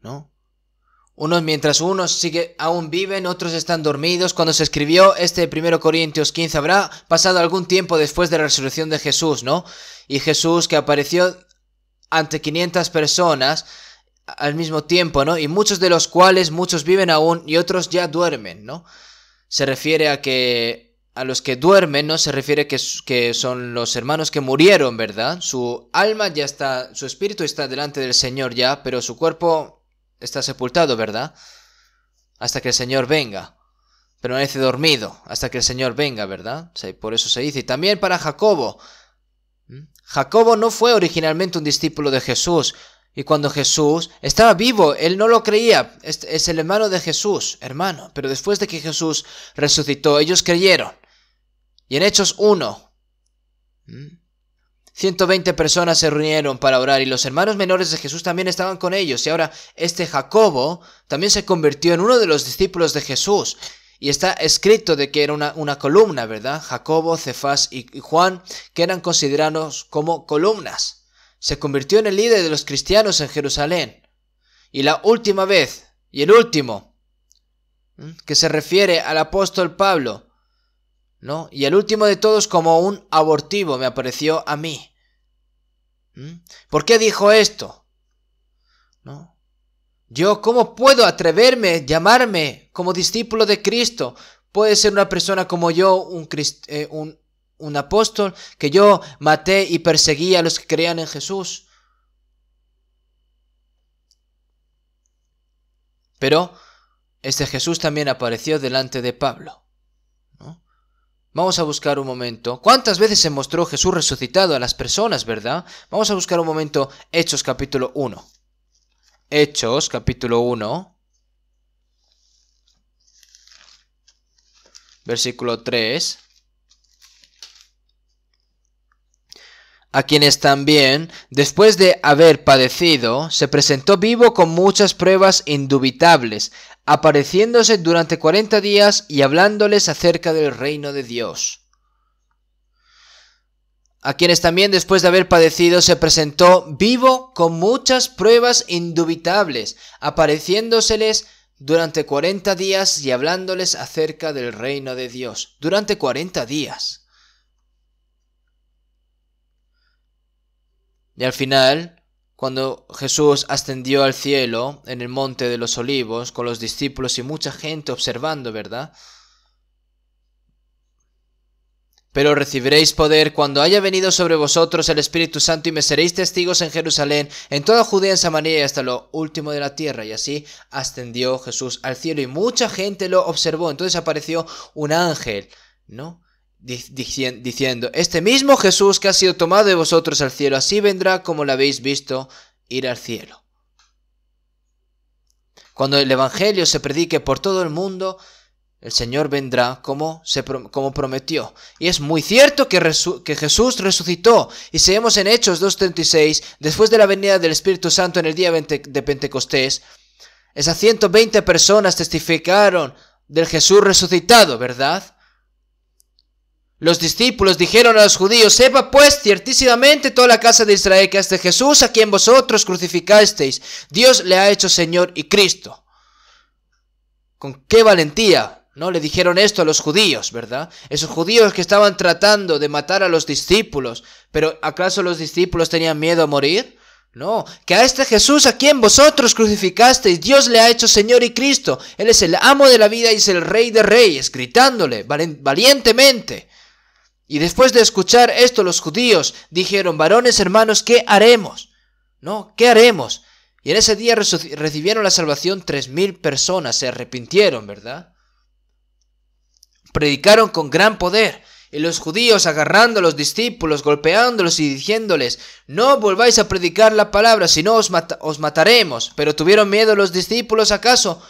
¿No? Unos mientras unos sigue, aún viven, otros están dormidos. Cuando se escribió este 1 Corintios 15 habrá pasado algún tiempo después de la resurrección de Jesús, ¿no? Y Jesús que apareció ante 500 personas al mismo tiempo, ¿no? Y muchos de los cuales muchos viven aún y otros ya duermen, ¿no? Se refiere a que a los que duermen no se refiere que, son los hermanos que murieron, ¿verdad? Su alma ya está, su espíritu está delante del Señor ya, pero su cuerpo está sepultado, ¿verdad? Hasta que el Señor venga. Permanece dormido hasta que el Señor venga, ¿verdad? por eso se dice. Y también para Jacobo. ¿Mm? Jacobo no fue originalmente un discípulo de Jesús. Y cuando Jesús estaba vivo, él no lo creía. es el hermano de Jesús, hermano. Pero después de que Jesús resucitó, ellos creyeron. Y en Hechos 1, 120 personas se reunieron para orar y los hermanos menores de Jesús también estaban con ellos. Y ahora este Jacobo también se convirtió en uno de los discípulos de Jesús. Y está escrito de que era una, columna, ¿verdad? Jacobo, Cefás y Juan, que eran considerados como columnas. Se convirtió en el líder de los cristianos en Jerusalén. Y la última vez, y el último, que se refiere al apóstol Pablo, y el último de todos como un abortivo me apareció a mí. ¿Mm? ¿Por qué dijo esto? ¿No? Yo, ¿cómo puedo atreverme, llamarme como discípulo de Cristo? Puede ser una persona como yo, un, eh, un, un apóstol, que yo maté y perseguí a los que creían en Jesús. Pero este Jesús también apareció delante de Pablo. Vamos a buscar un momento. ¿Cuántas veces se mostró Jesús resucitado a las personas, verdad? Vamos a buscar un momento Hechos capítulo 1. Hechos capítulo 1. Versículo 3. a quienes también, después de haber padecido, se presentó vivo con muchas pruebas indubitables, apareciéndose durante cuarenta días y hablándoles acerca del reino de Dios. A quienes también después de haber padecido se presentó vivo con muchas pruebas indubitables, apareciéndoseles durante cuarenta días y hablándoles acerca del reino de Dios. Durante cuarenta días. Y al final, cuando Jesús ascendió al cielo en el monte de los olivos con los discípulos y mucha gente observando, ¿verdad? Pero recibiréis poder cuando haya venido sobre vosotros el Espíritu Santo y me seréis testigos en Jerusalén, en toda Judea, en Samaria y hasta lo último de la tierra. Y así ascendió Jesús al cielo y mucha gente lo observó. Entonces apareció un ángel, ¿no? diciendo, este mismo Jesús que ha sido tomado de vosotros al cielo, así vendrá como lo habéis visto ir al cielo. Cuando el Evangelio se predique por todo el mundo, el Señor vendrá como, se, como prometió. Y es muy cierto que, que Jesús resucitó. Y seguimos en Hechos 2.36, después de la venida del Espíritu Santo en el día de Pentecostés, esas 120 personas testificaron del Jesús resucitado, ¿verdad? Los discípulos dijeron a los judíos, sepa pues ciertísimamente toda la casa de Israel que este Jesús a quien vosotros crucificasteis, Dios le ha hecho Señor y Cristo. Con qué valentía, ¿no? Le dijeron esto a los judíos, ¿verdad? Esos judíos que estaban tratando de matar a los discípulos, pero ¿acaso los discípulos tenían miedo a morir? No, que a este Jesús a quien vosotros crucificasteis, Dios le ha hecho Señor y Cristo. Él es el amo de la vida y es el Rey de Reyes, gritándole valientemente. Y después de escuchar esto los judíos dijeron, varones hermanos, ¿qué haremos? ¿No? ¿Qué haremos? Y en ese día recibieron la salvación tres mil personas, se arrepintieron, ¿verdad? Predicaron con gran poder. Y los judíos agarrando a los discípulos, golpeándolos y diciéndoles, no volváis a predicar la palabra, si no os, os mataremos. Pero tuvieron miedo los discípulos acaso,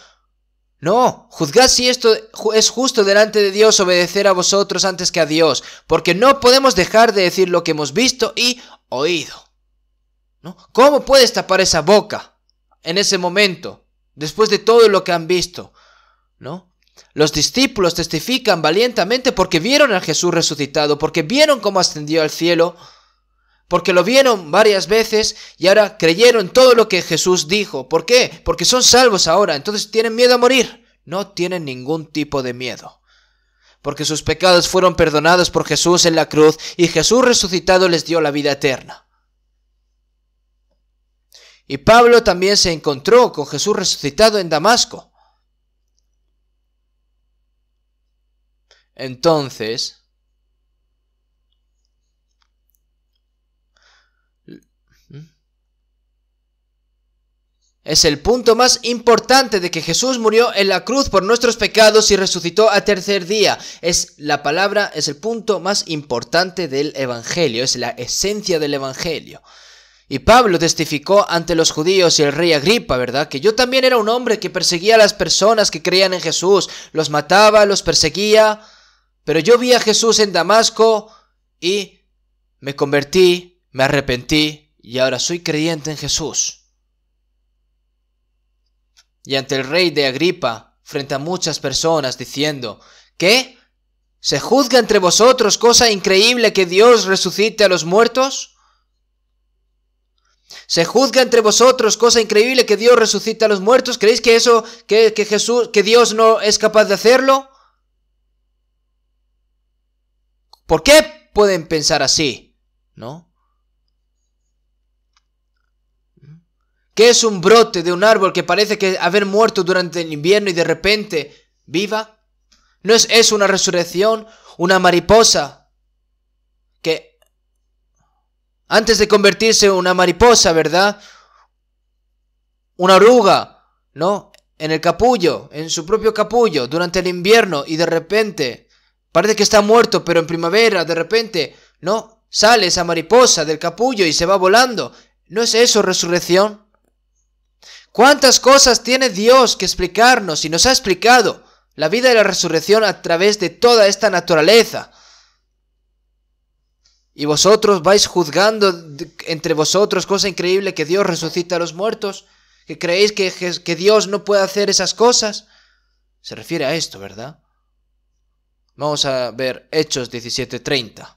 no, juzgad si esto es justo delante de Dios obedecer a vosotros antes que a Dios, porque no podemos dejar de decir lo que hemos visto y oído. ¿No? ¿Cómo puedes tapar esa boca en ese momento, después de todo lo que han visto? ¿No? Los discípulos testifican valientemente porque vieron a Jesús resucitado, porque vieron cómo ascendió al cielo, porque lo vieron varias veces y ahora creyeron todo lo que Jesús dijo. ¿Por qué? Porque son salvos ahora, entonces tienen miedo a morir. No tienen ningún tipo de miedo. Porque sus pecados fueron perdonados por Jesús en la cruz y Jesús resucitado les dio la vida eterna. Y Pablo también se encontró con Jesús resucitado en Damasco. Entonces, Es el punto más importante de que Jesús murió en la cruz por nuestros pecados y resucitó a tercer día. Es la palabra, es el punto más importante del Evangelio, es la esencia del Evangelio. Y Pablo testificó ante los judíos y el rey Agripa, ¿verdad? Que yo también era un hombre que perseguía a las personas que creían en Jesús, los mataba, los perseguía, pero yo vi a Jesús en Damasco y me convertí, me arrepentí y ahora soy creyente en Jesús y ante el rey de Agripa, frente a muchas personas, diciendo, ¿qué? ¿Se juzga entre vosotros cosa increíble que Dios resucite a los muertos? ¿Se juzga entre vosotros cosa increíble que Dios resucite a los muertos? ¿Creéis que eso, que, que Jesús, que Dios no es capaz de hacerlo? ¿Por qué pueden pensar así? ¿No? que es un brote de un árbol que parece que haber muerto durante el invierno y de repente viva? ¿No es eso una resurrección? ¿Una mariposa? Que antes de convertirse en una mariposa, ¿verdad? Una oruga, ¿no? En el capullo, en su propio capullo, durante el invierno y de repente, parece que está muerto, pero en primavera, de repente, ¿no? Sale esa mariposa del capullo y se va volando. ¿No es eso resurrección? ¿Cuántas cosas tiene Dios que explicarnos y nos ha explicado la vida y la resurrección a través de toda esta naturaleza? Y vosotros vais juzgando entre vosotros cosa increíble que Dios resucita a los muertos, que creéis que, Dios no puede hacer esas cosas. Se refiere a esto, ¿verdad? Vamos a ver Hechos 17:30.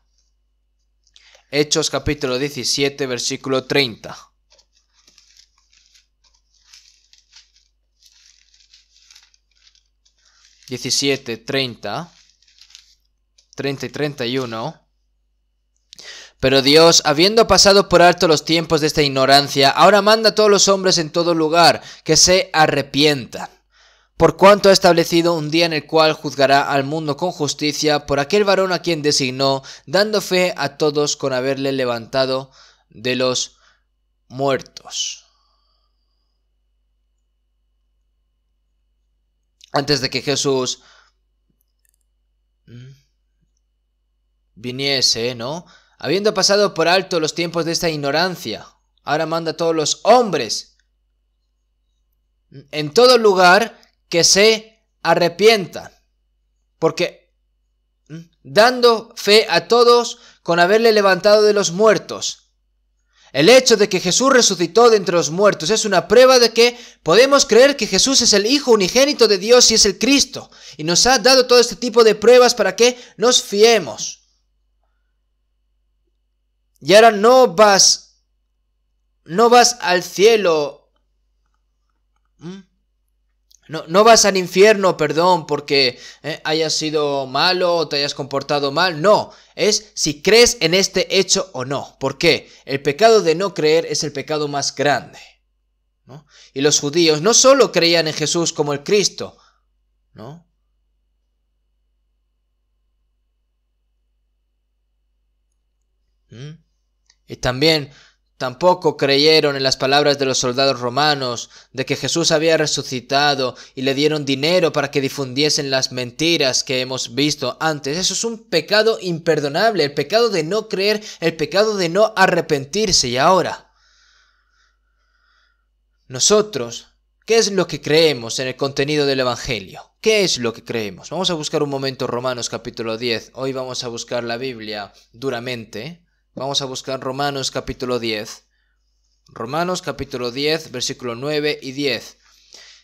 Hechos capítulo 17, versículo 30. 17, 30, 30 y 31. Pero Dios, habiendo pasado por alto los tiempos de esta ignorancia, ahora manda a todos los hombres en todo lugar que se arrepientan, por cuanto ha establecido un día en el cual juzgará al mundo con justicia por aquel varón a quien designó, dando fe a todos con haberle levantado de los muertos. antes de que Jesús mm, viniese, ¿no? Habiendo pasado por alto los tiempos de esta ignorancia, ahora manda a todos los hombres en todo lugar que se arrepientan, porque mm, dando fe a todos con haberle levantado de los muertos, el hecho de que Jesús resucitó de entre los muertos es una prueba de que podemos creer que Jesús es el Hijo unigénito de Dios y es el Cristo. Y nos ha dado todo este tipo de pruebas para que nos fiemos. Y ahora no vas, no vas al cielo. ¿Mm? No, vas al infierno, perdón, porque eh, hayas sido malo o te hayas comportado mal. No, es si crees en este hecho o no. ¿Por qué? El pecado de no creer es el pecado más grande. Y los judíos no solo creían en Jesús como el Cristo, ¿no? ¿Mm? Y también Tampoco creyeron en las palabras de los soldados romanos de que Jesús había resucitado y le dieron dinero para que difundiesen las mentiras que hemos visto antes. Eso es un pecado imperdonable, el pecado de no creer, el pecado de no arrepentirse. Y ahora, nosotros, ¿qué es lo que creemos en el contenido del Evangelio? ¿Qué es lo que creemos? Vamos a buscar un momento Romanos capítulo 10. Hoy vamos a buscar la Biblia duramente. Vamos a buscar Romanos capítulo 10. Romanos capítulo 10, versículo 9 y 10.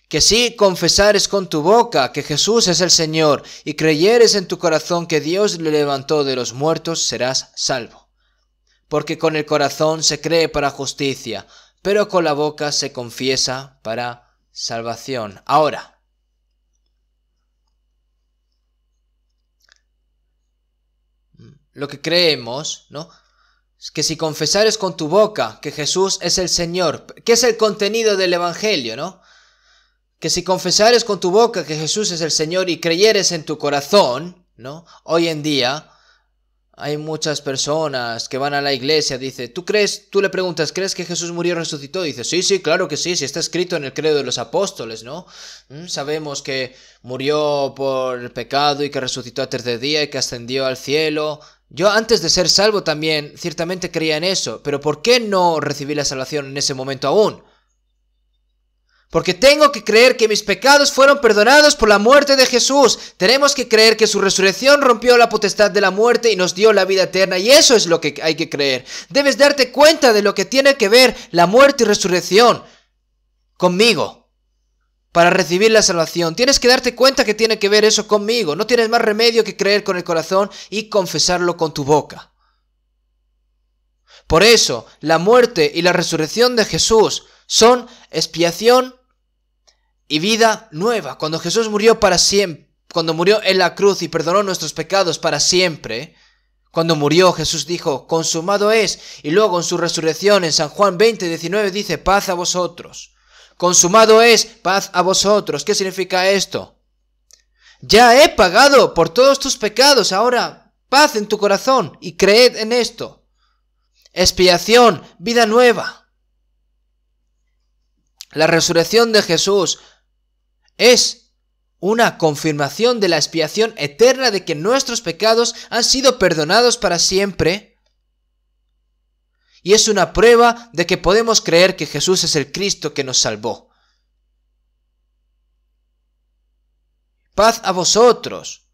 Que si confesares con tu boca que Jesús es el Señor y creyeres en tu corazón que Dios le levantó de los muertos, serás salvo. Porque con el corazón se cree para justicia, pero con la boca se confiesa para salvación. Ahora, lo que creemos, ¿no? que si confesares con tu boca que Jesús es el Señor, que es el contenido del Evangelio, ¿no? Que si confesares con tu boca que Jesús es el Señor y creyeres en tu corazón, ¿no? Hoy en día hay muchas personas que van a la iglesia, dice, ¿tú crees? Tú le preguntas, ¿crees que Jesús murió y resucitó? Dice, sí, sí, claro que sí, sí está escrito en el credo de los apóstoles, ¿no? Mm, sabemos que murió por el pecado y que resucitó a tercer día y que ascendió al cielo yo antes de ser salvo también ciertamente creía en eso, pero ¿por qué no recibí la salvación en ese momento aún? Porque tengo que creer que mis pecados fueron perdonados por la muerte de Jesús. Tenemos que creer que su resurrección rompió la potestad de la muerte y nos dio la vida eterna. Y eso es lo que hay que creer. Debes darte cuenta de lo que tiene que ver la muerte y resurrección conmigo para recibir la salvación. Tienes que darte cuenta que tiene que ver eso conmigo. No tienes más remedio que creer con el corazón y confesarlo con tu boca. Por eso, la muerte y la resurrección de Jesús son expiación y vida nueva. Cuando Jesús murió para siempre, cuando murió en la cruz y perdonó nuestros pecados para siempre, cuando murió Jesús dijo, consumado es, y luego en su resurrección en San Juan 20.19... dice, paz a vosotros consumado es, paz a vosotros. ¿Qué significa esto? Ya he pagado por todos tus pecados, ahora paz en tu corazón y creed en esto. Expiación, vida nueva. La resurrección de Jesús es una confirmación de la expiación eterna de que nuestros pecados han sido perdonados para siempre y es una prueba de que podemos creer que Jesús es el Cristo que nos salvó. Paz a vosotros.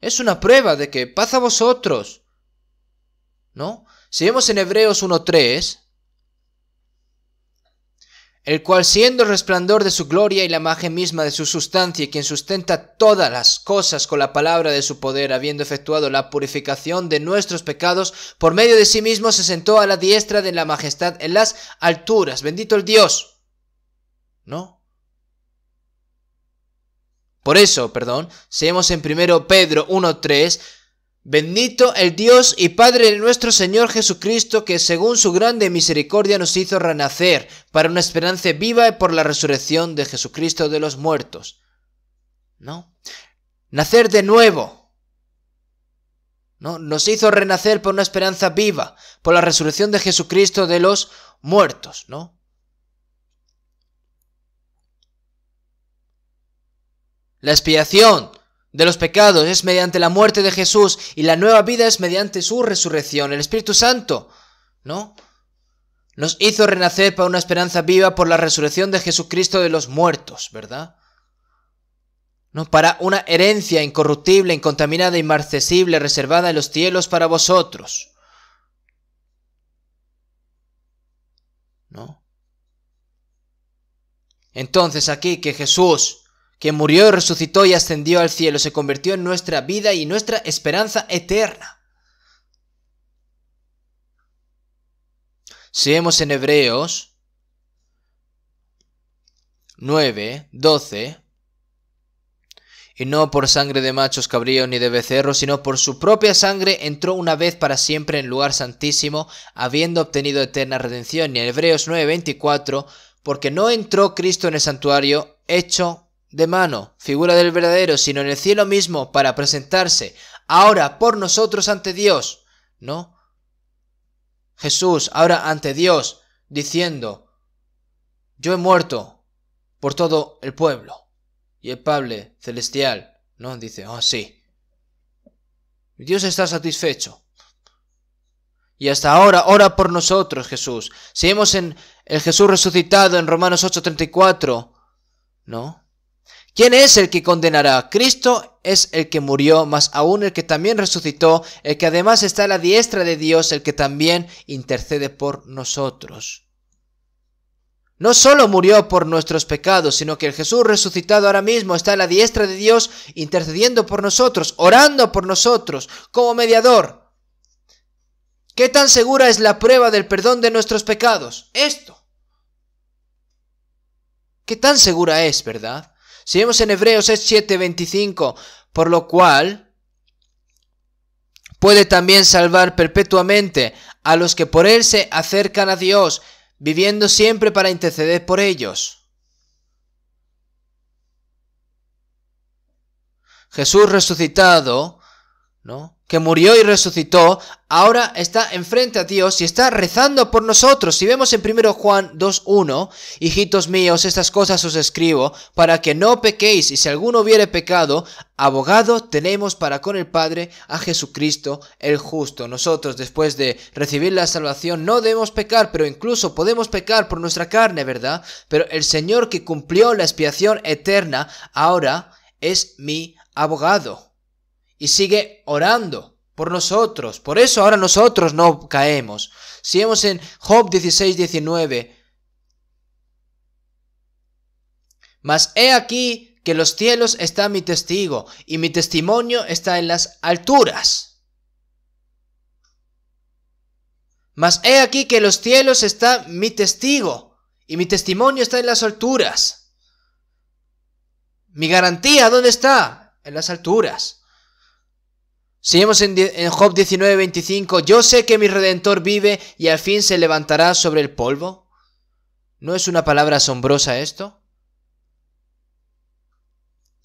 Es una prueba de que paz a vosotros. ¿No? Si vemos en Hebreos 1.3, el cual siendo el resplandor de su gloria y la imagen misma de su sustancia, y quien sustenta todas las cosas con la palabra de su poder, habiendo efectuado la purificación de nuestros pecados, por medio de sí mismo se sentó a la diestra de la majestad en las alturas. Bendito el Dios. ¿No? Por eso, perdón, seamos en primero Pedro 1.3, Bendito el Dios y Padre de nuestro Señor Jesucristo, que según su grande misericordia nos hizo renacer para una esperanza viva y por la resurrección de Jesucristo de los muertos. ¿No? Nacer de nuevo. ¿No? Nos hizo renacer por una esperanza viva, por la resurrección de Jesucristo de los muertos, ¿no? La expiación de los pecados es mediante la muerte de Jesús y la nueva vida es mediante su resurrección, el Espíritu Santo, ¿no? Nos hizo renacer para una esperanza viva por la resurrección de Jesucristo de los muertos, ¿verdad? ¿No? Para una herencia incorruptible, incontaminada, inmarcesible, reservada en los cielos para vosotros. ¿No? Entonces aquí que Jesús que murió resucitó y ascendió al cielo, se convirtió en nuestra vida y nuestra esperanza eterna. vemos en Hebreos 9, 12, y no por sangre de machos cabríos ni de becerros, sino por su propia sangre entró una vez para siempre en lugar santísimo, habiendo obtenido eterna redención. Y en Hebreos 9, 24, porque no entró Cristo en el santuario hecho de mano, figura del verdadero, sino en el cielo mismo para presentarse ahora por nosotros ante Dios, ¿no? Jesús ahora ante Dios, diciendo, yo he muerto por todo el pueblo. Y el Pablo Celestial, ¿no? Dice, oh sí. Dios está satisfecho. Y hasta ahora, ora por nosotros, Jesús. Si vemos en el Jesús resucitado en Romanos 8:34, ¿no? ¿Quién es el que condenará? Cristo es el que murió, más aún el que también resucitó, el que además está a la diestra de Dios, el que también intercede por nosotros. No solo murió por nuestros pecados, sino que el Jesús resucitado ahora mismo está a la diestra de Dios, intercediendo por nosotros, orando por nosotros, como mediador. ¿Qué tan segura es la prueba del perdón de nuestros pecados? Esto. ¿Qué tan segura es, verdad? Si vemos en Hebreos es 7:25, por lo cual puede también salvar perpetuamente a los que por él se acercan a Dios, viviendo siempre para interceder por ellos. Jesús resucitado, ¿no? que murió y resucitó, ahora está enfrente a Dios y está rezando por nosotros. Si vemos en 1 Juan 2.1, hijitos míos, estas cosas os escribo para que no pequéis y si alguno hubiere pecado, abogado tenemos para con el Padre a Jesucristo el justo. Nosotros después de recibir la salvación no debemos pecar, pero incluso podemos pecar por nuestra carne, ¿verdad? Pero el Señor que cumplió la expiación eterna ahora es mi abogado y sigue orando por nosotros. Por eso ahora nosotros no caemos. Si vemos en Job 16, 19. Mas he aquí que los cielos está mi testigo y mi testimonio está en las alturas. Mas he aquí que los cielos está mi testigo y mi testimonio está en las alturas. Mi garantía, ¿dónde está? En las alturas. Seguimos en, Job Job 19:25. Yo sé que mi redentor vive y al fin se levantará sobre el polvo. ¿No es una palabra asombrosa esto?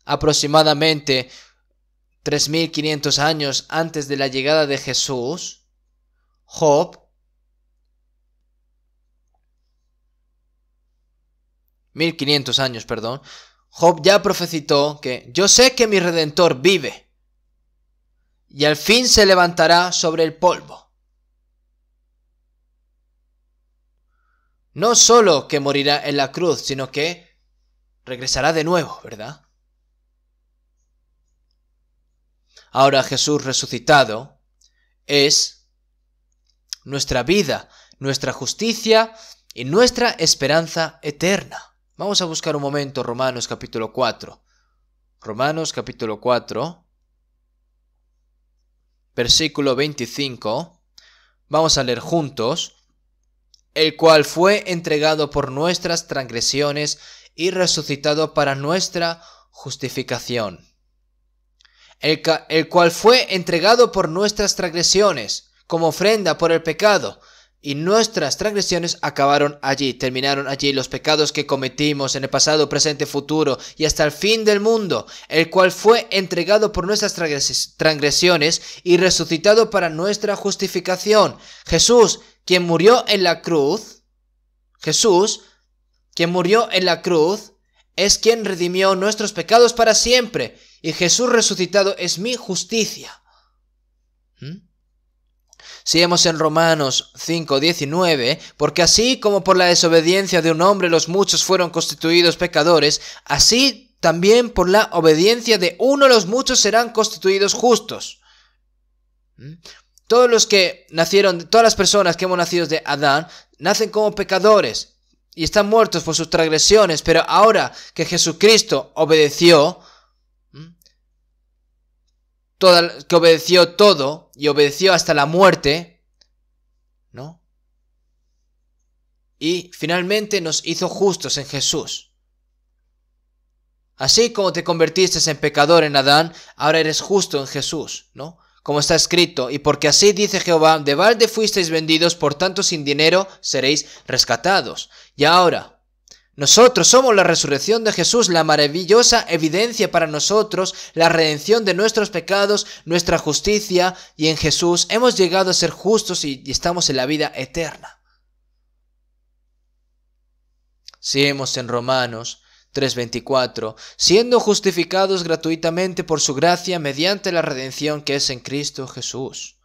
Aproximadamente 3.500 años antes de la llegada de Jesús, Job —1.500 años, perdón. Job ya profecitó que yo sé que mi redentor vive y al fin se levantará sobre el polvo. No solo que morirá en la cruz, sino que regresará de nuevo, ¿verdad? Ahora Jesús resucitado es nuestra vida, nuestra justicia y nuestra esperanza eterna. Vamos a buscar un momento Romanos capítulo 4. Romanos capítulo 4 versículo 25, vamos a leer juntos, el cual fue entregado por nuestras transgresiones y resucitado para nuestra justificación. El, el cual fue entregado por nuestras transgresiones, como ofrenda por el pecado, y nuestras transgresiones acabaron allí, terminaron allí los pecados que cometimos en el pasado, presente, futuro y hasta el fin del mundo, el cual fue entregado por nuestras transgresiones y resucitado para nuestra justificación. Jesús, quien murió en la cruz, Jesús, quien murió en la cruz, es quien redimió nuestros pecados para siempre, y Jesús resucitado es mi justicia vemos en Romanos 5:19, porque así como por la desobediencia de un hombre los muchos fueron constituidos pecadores, así también por la obediencia de uno los muchos serán constituidos justos. ¿Mm? Todos los que nacieron, todas las personas que hemos nacido de Adán, nacen como pecadores y están muertos por sus transgresiones, pero ahora que Jesucristo obedeció, que obedeció todo y obedeció hasta la muerte, ¿no? Y finalmente nos hizo justos en Jesús. Así como te convertiste en pecador en Adán, ahora eres justo en Jesús, ¿no? Como está escrito, y porque así dice Jehová, de balde fuisteis vendidos, por tanto sin dinero seréis rescatados. Y ahora, nosotros somos la resurrección de Jesús, la maravillosa evidencia para nosotros, la redención de nuestros pecados, nuestra justicia, y en Jesús hemos llegado a ser justos y, estamos en la vida eterna. Siemos en Romanos 3:24, siendo justificados gratuitamente por su gracia mediante la redención que es en Cristo Jesús.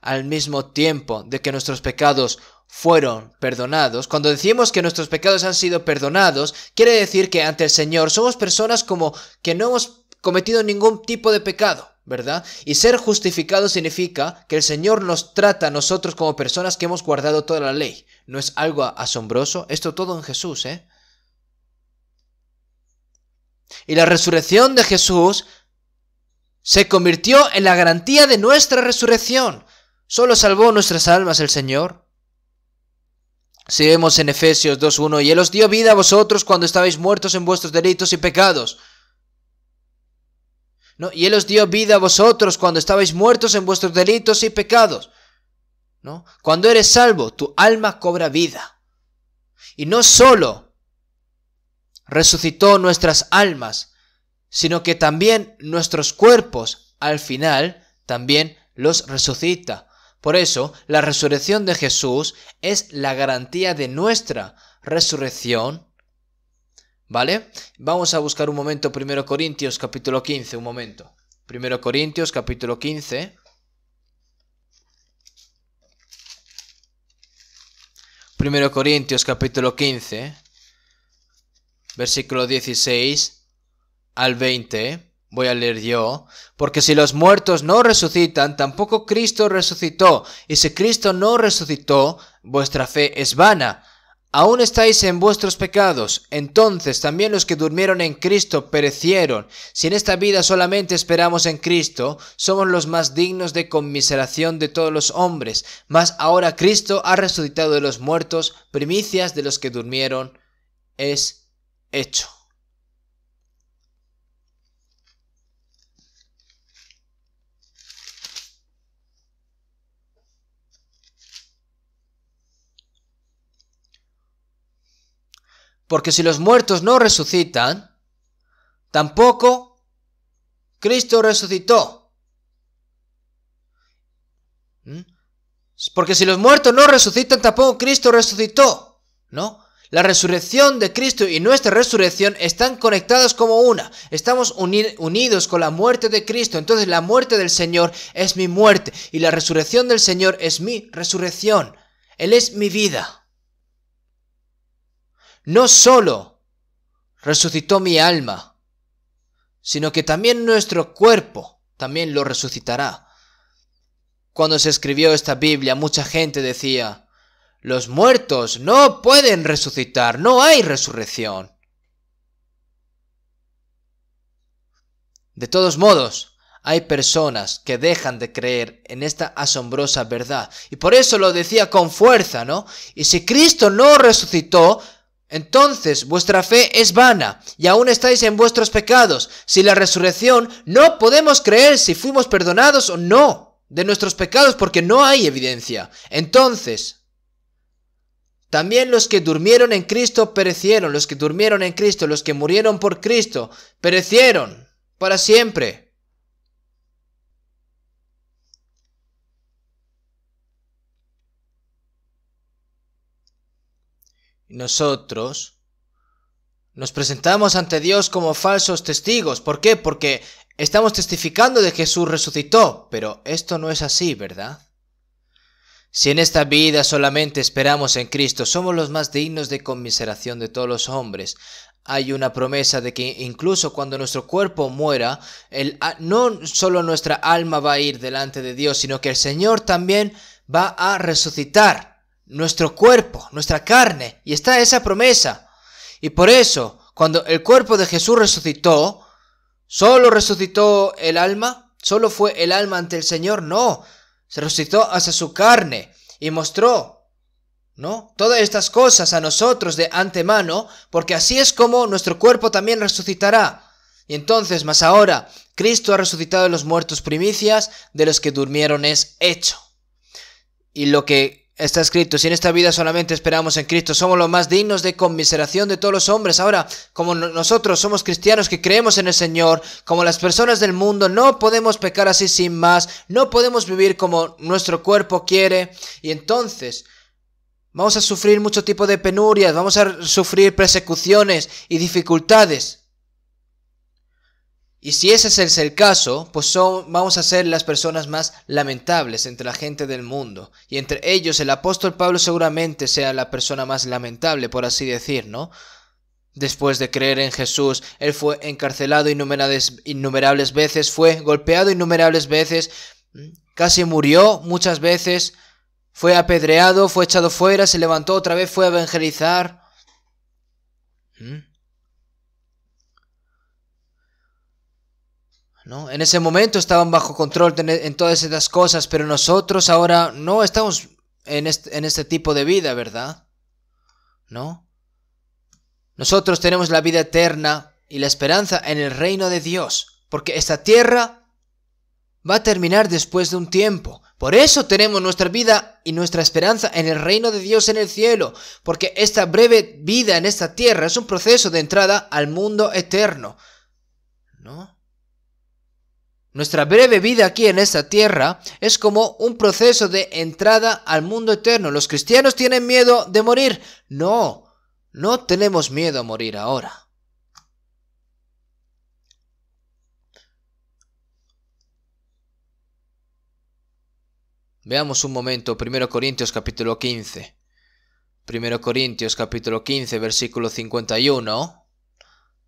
Al mismo tiempo de que nuestros pecados fueron perdonados, cuando decimos que nuestros pecados han sido perdonados, quiere decir que ante el Señor somos personas como que no hemos cometido ningún tipo de pecado, ¿verdad? Y ser justificado significa que el Señor nos trata a nosotros como personas que hemos guardado toda la ley. ¿No es algo asombroso? Esto todo en Jesús, ¿eh? Y la resurrección de Jesús se convirtió en la garantía de nuestra resurrección. Solo salvó nuestras almas el Señor. Si vemos en Efesios 2.1, y Él os dio vida a vosotros cuando estabais muertos en vuestros delitos y pecados. ¿No? Y Él os dio vida a vosotros cuando estabais muertos en vuestros delitos y pecados. ¿No? Cuando eres salvo, tu alma cobra vida. Y no solo resucitó nuestras almas, sino que también nuestros cuerpos, al final, también los resucita. Por eso, la resurrección de Jesús es la garantía de nuestra resurrección. ¿Vale? Vamos a buscar un momento 1 Corintios capítulo 15, un momento. 1 Corintios capítulo 15. Primero Corintios capítulo 15, versículo 16 al 20 voy a leer yo, porque si los muertos no resucitan, tampoco Cristo resucitó, y si Cristo no resucitó, vuestra fe es vana. Aún estáis en vuestros pecados, entonces también los que durmieron en Cristo perecieron. Si en esta vida solamente esperamos en Cristo, somos los más dignos de conmiseración de todos los hombres, mas ahora Cristo ha resucitado de los muertos, primicias de los que durmieron es hecho. Porque si los muertos no resucitan, tampoco Cristo resucitó. ¿Mm? Porque si los muertos no resucitan, tampoco Cristo resucitó. ¿No? La resurrección de Cristo y nuestra resurrección están conectadas como una. Estamos unidos con la muerte de Cristo. Entonces la muerte del Señor es mi muerte y la resurrección del Señor es mi resurrección. Él es mi vida no solo resucitó mi alma, sino que también nuestro cuerpo también lo resucitará. Cuando se escribió esta Biblia, mucha gente decía, los muertos no pueden resucitar, no hay resurrección. De todos modos, hay personas que dejan de creer en esta asombrosa verdad. Y por eso lo decía con fuerza, ¿no? Y si Cristo no resucitó, entonces vuestra fe es vana y aún estáis en vuestros pecados. Si la resurrección no podemos creer si fuimos perdonados o no de nuestros pecados porque no hay evidencia. Entonces, también los que durmieron en Cristo perecieron, los que durmieron en Cristo, los que murieron por Cristo, perecieron para siempre. Nosotros nos presentamos ante Dios como falsos testigos. ¿Por qué? Porque estamos testificando de que Jesús resucitó. Pero esto no es así, ¿verdad? Si en esta vida solamente esperamos en Cristo, somos los más dignos de conmiseración de todos los hombres. Hay una promesa de que incluso cuando nuestro cuerpo muera, no solo nuestra alma va a ir delante de Dios, sino que el Señor también va a resucitar nuestro cuerpo, nuestra carne, y está esa promesa. Y por eso, cuando el cuerpo de Jesús resucitó, ¿solo resucitó el alma? ¿Solo fue el alma ante el Señor? No, se resucitó hasta su carne y mostró ¿no? Todas estas cosas a nosotros de antemano, porque así es como nuestro cuerpo también resucitará. Y entonces, más ahora, Cristo ha resucitado de los muertos primicias, de los que durmieron es hecho. Y lo que Está escrito, si en esta vida solamente esperamos en Cristo, somos los más dignos de conmiseración de todos los hombres. Ahora, como nosotros somos cristianos que creemos en el Señor, como las personas del mundo, no podemos pecar así sin más, no podemos vivir como nuestro cuerpo quiere. Y entonces, vamos a sufrir mucho tipo de penurias, vamos a sufrir persecuciones y dificultades. Y si ese es el caso, pues vamos a ser las personas más lamentables entre la gente del mundo. Y entre ellos el apóstol Pablo seguramente sea la persona más lamentable, por así decir, ¿no? Después de creer en Jesús, él fue encarcelado innumerables, innumerables veces, fue golpeado innumerables veces, casi murió muchas veces, fue apedreado, fue echado fuera, se levantó otra vez, fue a evangelizar. En ese momento estaban bajo control en todas esas cosas, pero nosotros ahora no estamos en este, en este tipo de vida, ¿verdad? ¿No? Nosotros tenemos la vida eterna y la esperanza en el reino de Dios, porque esta tierra va a terminar después de un tiempo. Por eso tenemos nuestra vida y nuestra esperanza en el reino de Dios en el cielo, porque esta breve vida en esta tierra es un proceso de entrada al mundo eterno. ¿No? Nuestra breve vida aquí en esta tierra es como un proceso de entrada al mundo eterno. Los cristianos tienen miedo de morir. No, no tenemos miedo a morir ahora. Veamos un momento 1 Corintios capítulo 15. 1 Corintios capítulo 15 versículo 51.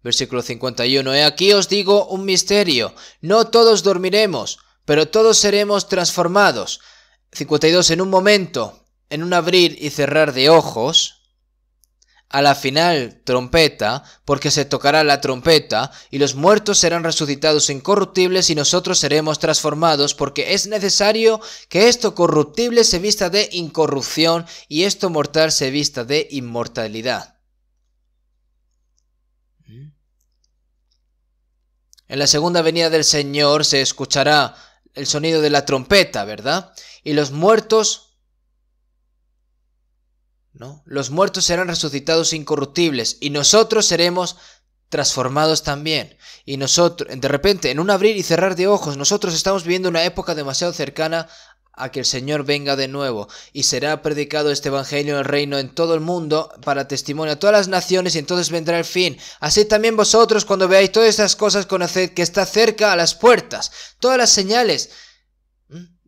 Versículo 51. He aquí os digo un misterio. No todos dormiremos, pero todos seremos transformados. 52. En un momento, en un abrir y cerrar de ojos. A la final trompeta, porque se tocará la trompeta, y los muertos serán resucitados incorruptibles y nosotros seremos transformados, porque es necesario que esto corruptible se vista de incorrupción y esto mortal se vista de inmortalidad. En la segunda venida del Señor se escuchará el sonido de la trompeta, ¿verdad? Y los muertos, ¿no? Los muertos serán resucitados incorruptibles y nosotros seremos transformados también. Y nosotros, de repente, en un abrir y cerrar de ojos, nosotros estamos viviendo una época demasiado cercana a que el Señor venga de nuevo, y será predicado este Evangelio en el reino en todo el mundo para testimonio a todas las naciones, y entonces vendrá el fin. Así también vosotros, cuando veáis todas estas cosas, conoced que está cerca a las puertas. Todas las señales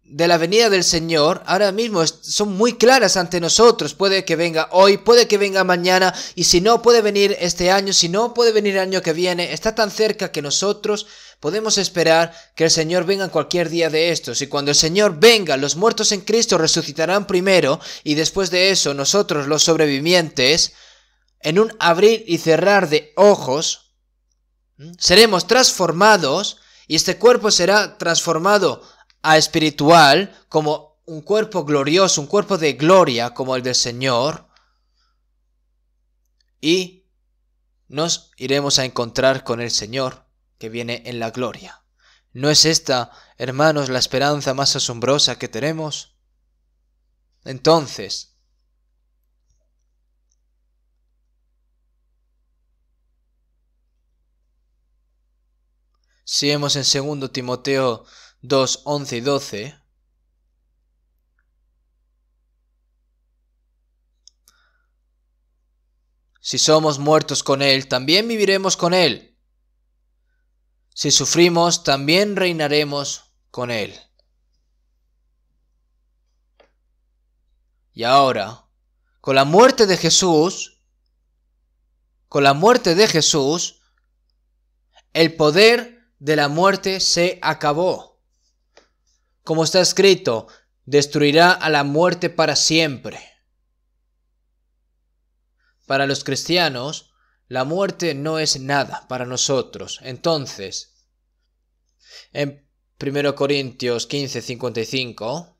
de la venida del Señor ahora mismo son muy claras ante nosotros. Puede que venga hoy, puede que venga mañana, y si no puede venir este año, si no puede venir el año que viene, está tan cerca que nosotros Podemos esperar que el Señor venga en cualquier día de estos y cuando el Señor venga, los muertos en Cristo resucitarán primero y después de eso nosotros los sobrevivientes, en un abrir y cerrar de ojos, seremos transformados y este cuerpo será transformado a espiritual como un cuerpo glorioso, un cuerpo de gloria como el del Señor y nos iremos a encontrar con el Señor que viene en la gloria. ¿No es esta, hermanos, la esperanza más asombrosa que tenemos? Entonces, si vemos en 2 Timoteo 2, 11 y 12, si somos muertos con Él, también viviremos con Él si sufrimos, también reinaremos con Él. Y ahora, con la muerte de Jesús, con la muerte de Jesús, el poder de la muerte se acabó. Como está escrito, destruirá a la muerte para siempre. Para los cristianos, la muerte no es nada para nosotros. Entonces, en 1 Corintios 15, 55,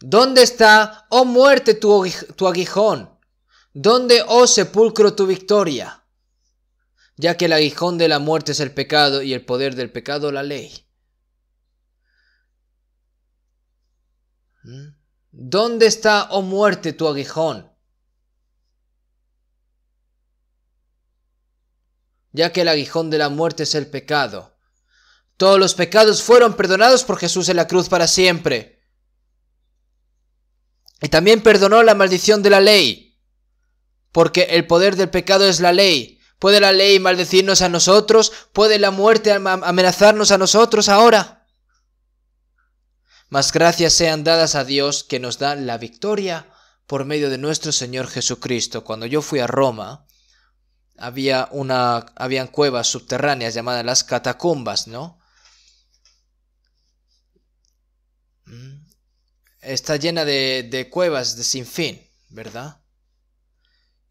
¿dónde está, oh muerte, tu, tu aguijón? ¿Dónde, oh sepulcro, tu victoria? Ya que el aguijón de la muerte es el pecado y el poder del pecado la ley. ¿Mm? ¿Dónde está, oh muerte, tu aguijón? ya que el aguijón de la muerte es el pecado. Todos los pecados fueron perdonados por Jesús en la cruz para siempre. Y también perdonó la maldición de la ley, porque el poder del pecado es la ley. ¿Puede la ley maldecirnos a nosotros? ¿Puede la muerte amenazarnos a nosotros ahora? Mas gracias sean dadas a Dios que nos da la victoria por medio de nuestro Señor Jesucristo. Cuando yo fui a Roma, había una, habían cuevas subterráneas llamadas las catacumbas, ¿no? Mm. Está llena de, de cuevas de sin fin, ¿verdad?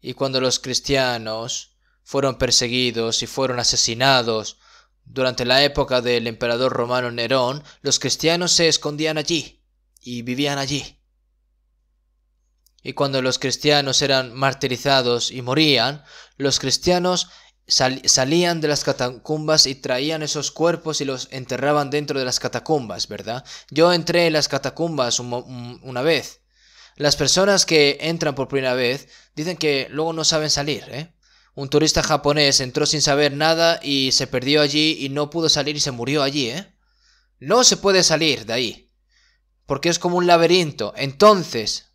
Y cuando los cristianos fueron perseguidos y fueron asesinados durante la época del emperador romano Nerón, los cristianos se escondían allí y vivían allí. Y cuando los cristianos eran martirizados y morían, los cristianos salían de las catacumbas y traían esos cuerpos y los enterraban dentro de las catacumbas, ¿verdad? Yo entré en las catacumbas una vez. Las personas que entran por primera vez dicen que luego no saben salir, ¿eh? Un turista japonés entró sin saber nada y se perdió allí y no pudo salir y se murió allí, ¿eh? No se puede salir de ahí. Porque es como un laberinto. Entonces,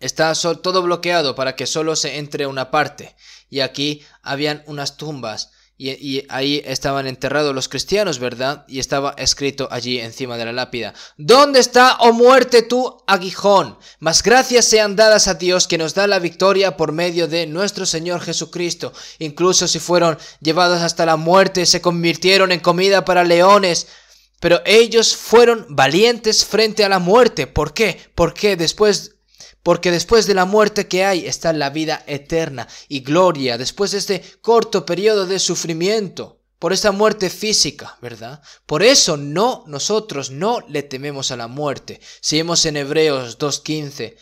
Está todo bloqueado para que solo se entre una parte. Y aquí habían unas tumbas. Y, ahí estaban enterrados los cristianos, ¿verdad? Y estaba escrito allí encima de la lápida, ¿Dónde está, o oh muerte, tu aguijón? Mas gracias sean dadas a Dios que nos da la victoria por medio de nuestro Señor Jesucristo. Incluso si fueron llevados hasta la muerte, se convirtieron en comida para leones. Pero ellos fueron valientes frente a la muerte. ¿Por qué? Porque después porque después de la muerte que hay está la vida eterna y gloria, después de este corto periodo de sufrimiento, por esta muerte física, ¿verdad? Por eso no, nosotros no le tememos a la muerte. vemos en Hebreos 2.15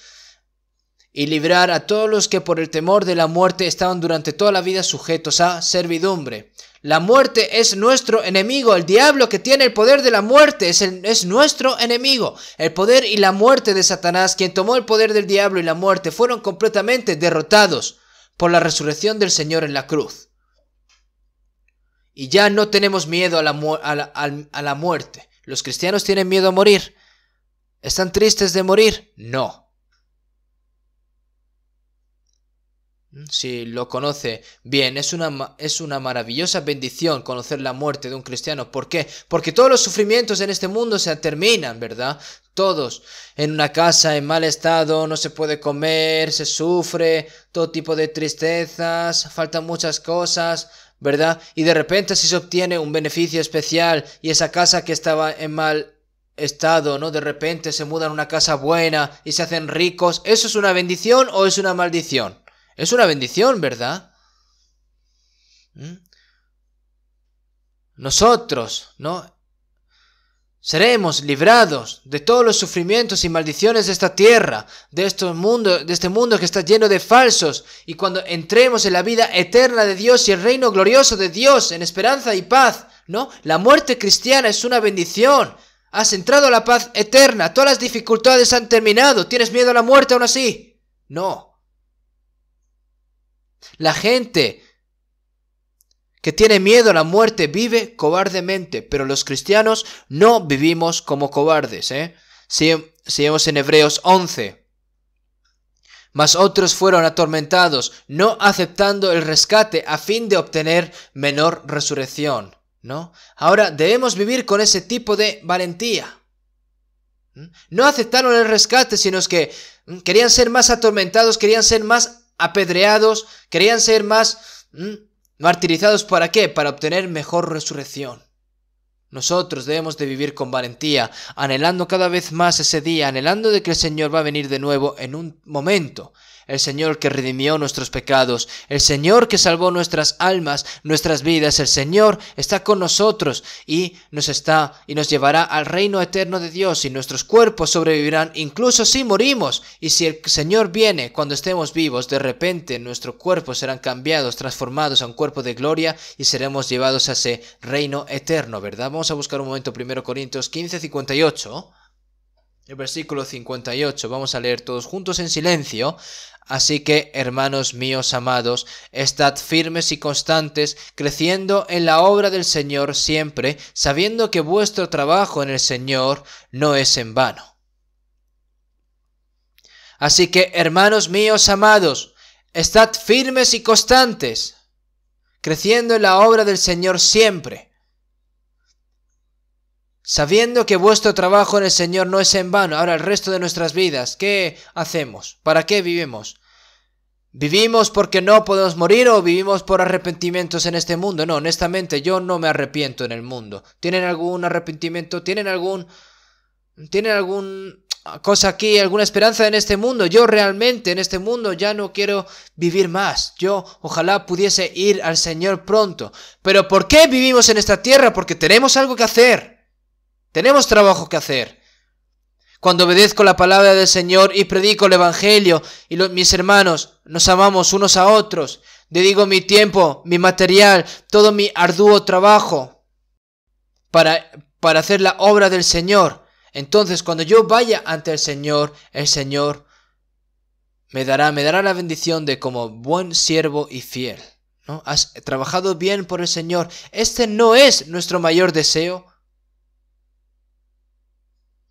y librar a todos los que por el temor de la muerte estaban durante toda la vida sujetos a servidumbre. La muerte es nuestro enemigo, el diablo que tiene el poder de la muerte es, es, nuestro enemigo. El poder y la muerte de Satanás, quien tomó el poder del diablo y la muerte, fueron completamente derrotados por la resurrección del Señor en la cruz. Y ya no tenemos miedo a la muerte. Los cristianos tienen miedo a morir. ¿Están tristes de morir? No. si lo conoce bien, es una, es una maravillosa bendición conocer la muerte de un cristiano. ¿Por qué? Porque todos los sufrimientos en este mundo se terminan, ¿verdad? Todos. En una casa en mal estado, no se puede comer, se sufre, todo tipo de tristezas, faltan muchas cosas, ¿verdad? Y de repente si se obtiene un beneficio especial y esa casa que estaba en mal estado, ¿no? De repente se mudan a una casa buena y se hacen ricos. ¿Eso es una bendición o es una maldición? Es una bendición, ¿verdad? ¿Mm? Nosotros, ¿no? Seremos librados de todos los sufrimientos y maldiciones de esta tierra, de, estos mundo, de este mundo que está lleno de falsos, y cuando entremos en la vida eterna de Dios y el reino glorioso de Dios, en esperanza y paz, ¿no? La muerte cristiana es una bendición. Has entrado a la paz eterna, todas las dificultades han terminado, ¿tienes miedo a la muerte aún así? No. La gente que tiene miedo a la muerte vive cobardemente, pero los cristianos no vivimos como cobardes. ¿eh? Seguimos en Hebreos 11. Mas otros fueron atormentados, no aceptando el rescate a fin de obtener menor resurrección. ¿no? Ahora debemos vivir con ese tipo de valentía. ¿Mm? No aceptaron el rescate, sino que ¿mm? querían ser más atormentados, querían ser más apedreados, querían ser más mm, martirizados para qué? Para obtener mejor resurrección. Nosotros debemos de vivir con valentía, anhelando cada vez más ese día, anhelando de que el Señor va a venir de nuevo en un momento el Señor que redimió nuestros pecados, el Señor que salvó nuestras almas, nuestras vidas, el Señor está con nosotros y nos está y nos llevará al reino eterno de Dios y nuestros cuerpos sobrevivirán incluso si morimos y si el Señor viene cuando estemos vivos, de repente nuestros cuerpos serán cambiados, transformados a un cuerpo de gloria y seremos llevados a ese reino eterno, ¿verdad? Vamos a buscar un momento 1 Corintios 15, 58 el versículo 58. Vamos a leer todos juntos en silencio. Así que, hermanos míos amados, estad firmes y constantes, creciendo en la obra del Señor siempre, sabiendo que vuestro trabajo en el Señor no es en vano. Así que, hermanos míos amados, estad firmes y constantes, creciendo en la obra del Señor siempre sabiendo que vuestro trabajo en el Señor no es en vano. Ahora el resto de nuestras vidas, ¿qué hacemos? ¿Para qué vivimos? ¿Vivimos porque no podemos morir o vivimos por arrepentimientos en este mundo? No, honestamente yo no me arrepiento en el mundo. ¿Tienen algún arrepentimiento? ¿Tienen algún... ¿Tienen algún cosa aquí, alguna esperanza en este mundo. Yo realmente en este mundo ya no quiero vivir más. Yo ojalá pudiese ir al Señor pronto. Pero ¿por qué vivimos en esta tierra? Porque tenemos algo que hacer. Tenemos trabajo que hacer. Cuando obedezco la palabra del Señor y predico el Evangelio y mis hermanos nos amamos unos a otros, dedico mi tiempo, mi material, todo mi arduo trabajo para, para hacer la obra del Señor, entonces cuando yo vaya ante el Señor, el Señor me dará, me dará la bendición de como buen siervo y fiel. ¿no? Has trabajado bien por el Señor. Este no es nuestro mayor deseo.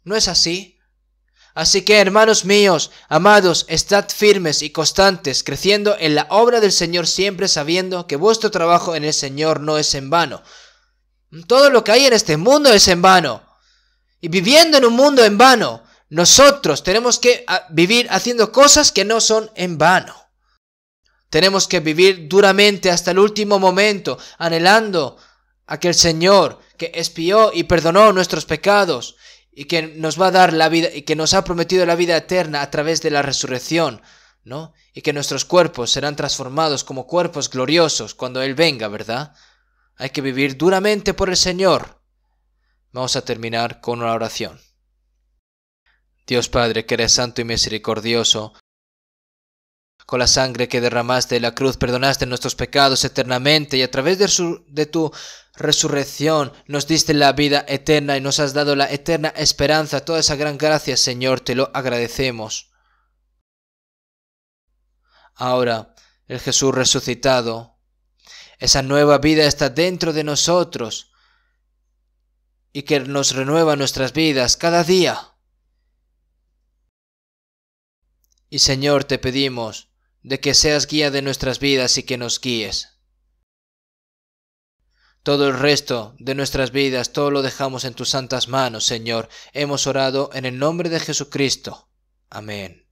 ¿No es así? Así que, hermanos míos, amados, estad firmes y constantes, creciendo en la obra del Señor siempre sabiendo que vuestro trabajo en el Señor no es en vano. Todo lo que hay en este mundo es en vano. Y viviendo en un mundo en vano, nosotros tenemos que ah, vivir haciendo cosas que no son en vano. Tenemos que vivir duramente hasta el último momento, anhelando a que el Señor, que espió y perdonó nuestros pecados, y que nos va a dar la vida y que nos ha prometido la vida eterna a través de la resurrección, ¿no? Y que nuestros cuerpos serán transformados como cuerpos gloriosos cuando Él venga, ¿verdad? Hay que vivir duramente por el Señor. Vamos a terminar con una oración. Dios Padre, que eres santo y misericordioso, con la sangre que derramaste de la cruz perdonaste nuestros pecados eternamente y a través de tu resurrección, nos diste la vida eterna y nos has dado la eterna esperanza. Toda esa gran gracia, Señor, te lo agradecemos. Ahora, el Jesús resucitado, esa nueva vida está dentro de nosotros y que nos renueva nuestras vidas cada día. Y Señor, te pedimos de que seas guía de nuestras vidas y que nos guíes. Todo el resto de nuestras vidas, todo lo dejamos en tus santas manos, Señor. Hemos orado en el nombre de Jesucristo. Amén.